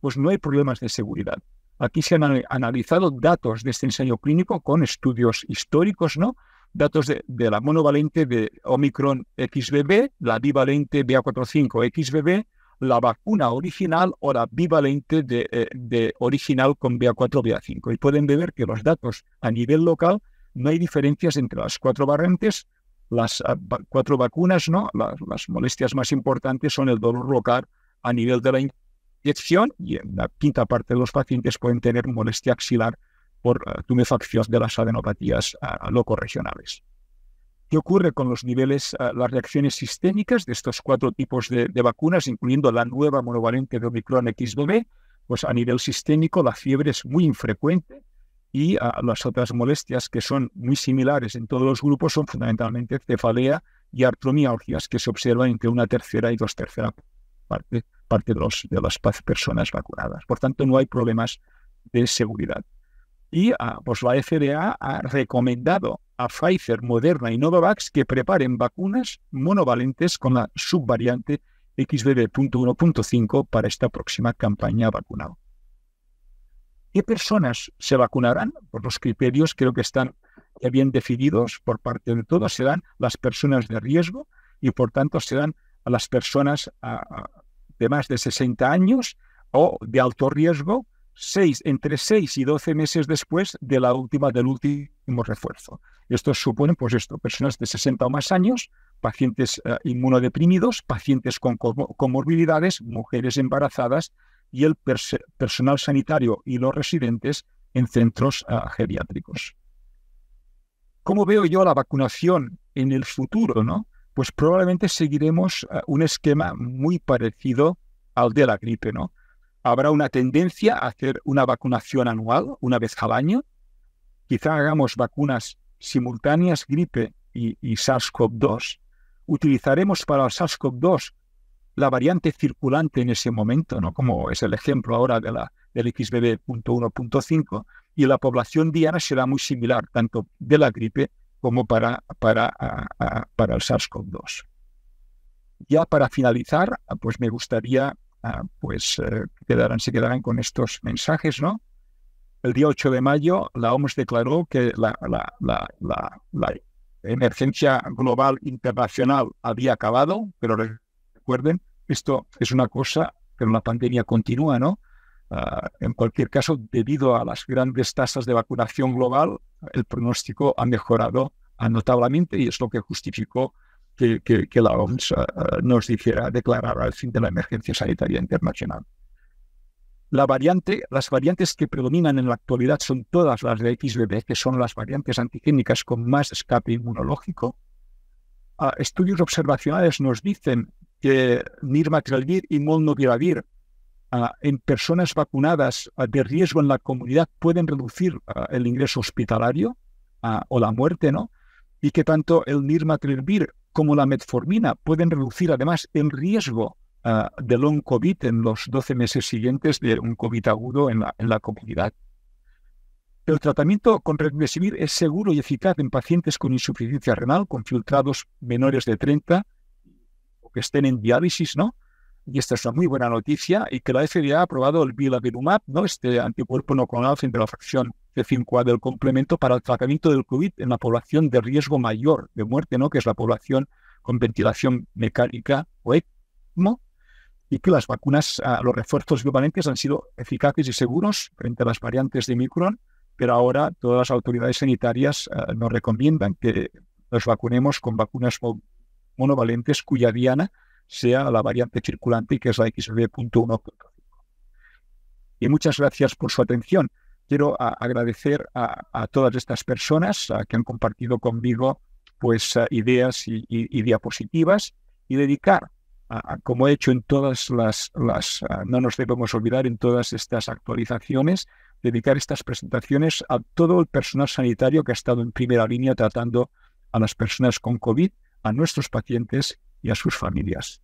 Pues no hay problemas de seguridad. Aquí se han analizado datos de este ensayo clínico con estudios históricos, ¿no? datos de, la monovalente de Omicron XBB, la bivalente BA45 XBB, la vacuna original o la bivalente de, eh, original con BA4 BA5. Y pueden ver que los datos a nivel local no hay diferencias entre las cuatro variantes, las ah, cuatro vacunas, ¿no? Las, las, molestias más importantes son el dolor local a nivel de la inyección y en la quinta parte de los pacientes pueden tener molestia axilar por eh, tumefacción de las adenopatías eh, locoregionales. locorregionales. ¿Qué ocurre con los niveles, eh, las reacciones sistémicas de estos cuatro tipos de, vacunas, incluyendo la nueva monovalente de Omicron XBB? Pues a nivel sistémico la fiebre es muy infrecuente y las otras molestias que son muy similares en todos los grupos son fundamentalmente cefalea y artromialgias que se observan entre una tercera y dos terceras parte, parte de, de las personas vacunadas. Por tanto, no hay problemas de seguridad. Y pues la FDA ha recomendado a Pfizer, Moderna y Novavax que preparen vacunas monovalentes con la subvariante XBB.1.5 para esta próxima campaña vacunado. ¿Qué personas se vacunarán? Por pues, los criterios creo que están ya bien definidos por parte de todos. Serán las personas de riesgo y por tanto serán las personas de más de 60 años o de alto riesgo entre 6 y 12 meses después de la última, del último refuerzo. Esto supone, pues esto, personas de 60 o más años, pacientes eh, inmunodeprimidos, pacientes con comorbilidades, mujeres embarazadas y el personal sanitario y los residentes en centros eh, geriátricos. ¿Cómo veo yo la vacunación en el futuro? ¿no? Pues probablemente seguiremos eh, un esquema muy parecido al de la gripe, ¿no? habrá una tendencia a hacer una vacunación anual, una vez al año. Quizá hagamos vacunas simultáneas, gripe y, SARS-CoV-2. Utilizaremos para el SARS-CoV-2 la variante circulante en ese momento, ¿no? como es el ejemplo ahora de la, del XBB.1.5, y la población diana será muy similar, tanto de la gripe como para, para, para el SARS-CoV-2. Ya para finalizar, pues me gustaría Ah, pues eh, quedarán, se quedarán con estos mensajes, ¿no? El día 8 de mayo, la OMS declaró que la, emergencia global internacional había acabado, pero recuerden, esto es una cosa, pero la pandemia continúa, ¿no? Ah, en cualquier caso, debido a las grandes tasas de vacunación global, el pronóstico ha mejorado notablemente y es lo que justificó que, la OMS eh, eh, nos dijera declarar al fin de la emergencia sanitaria internacional. La variante, las variantes que predominan en la actualidad son todas las de XBB, que son las variantes antigénicas con más escape inmunológico. Ah, estudios observacionales nos dicen que nirmatrelvir y molnupiravir ah, en personas vacunadas ah, de riesgo en la comunidad pueden reducir el ingreso hospitalario o la muerte, ¿no? Y que tanto el nirmatrelvir como la metformina pueden reducir además el riesgo ah, de long COVID en los 12 meses siguientes de un COVID agudo en la, comunidad. El tratamiento con remdesivir es seguro y eficaz en pacientes con insuficiencia renal, con filtrados menores de 30 o que estén en diálisis, ¿no? y esta es una muy buena noticia, y que la FDA ha aprobado el bilabirumab, ¿no? este anticuerpo no clonal frente a la fracción C5A del complemento para el tratamiento del COVID en la población de riesgo mayor de muerte, ¿no? que es la población con ventilación mecánica o ECMO, y que las vacunas, ah, los refuerzos bivalentes han sido eficaces y seguros frente a las variantes de Micron, pero ahora todas las autoridades sanitarias ah, nos recomiendan que nos vacunemos con vacunas monovalentes cuya diana sea la variante circulante que es la XB.1.5. Y muchas gracias por su atención. Quiero agradecer a, todas estas personas que han compartido conmigo pues, eh, ideas y, diapositivas y dedicar, como he hecho en todas las, las eh, no nos debemos olvidar en todas estas actualizaciones, dedicar estas presentaciones a todo el personal sanitario que ha estado en primera línea tratando a las personas con COVID, a nuestros pacientes y a sus familias.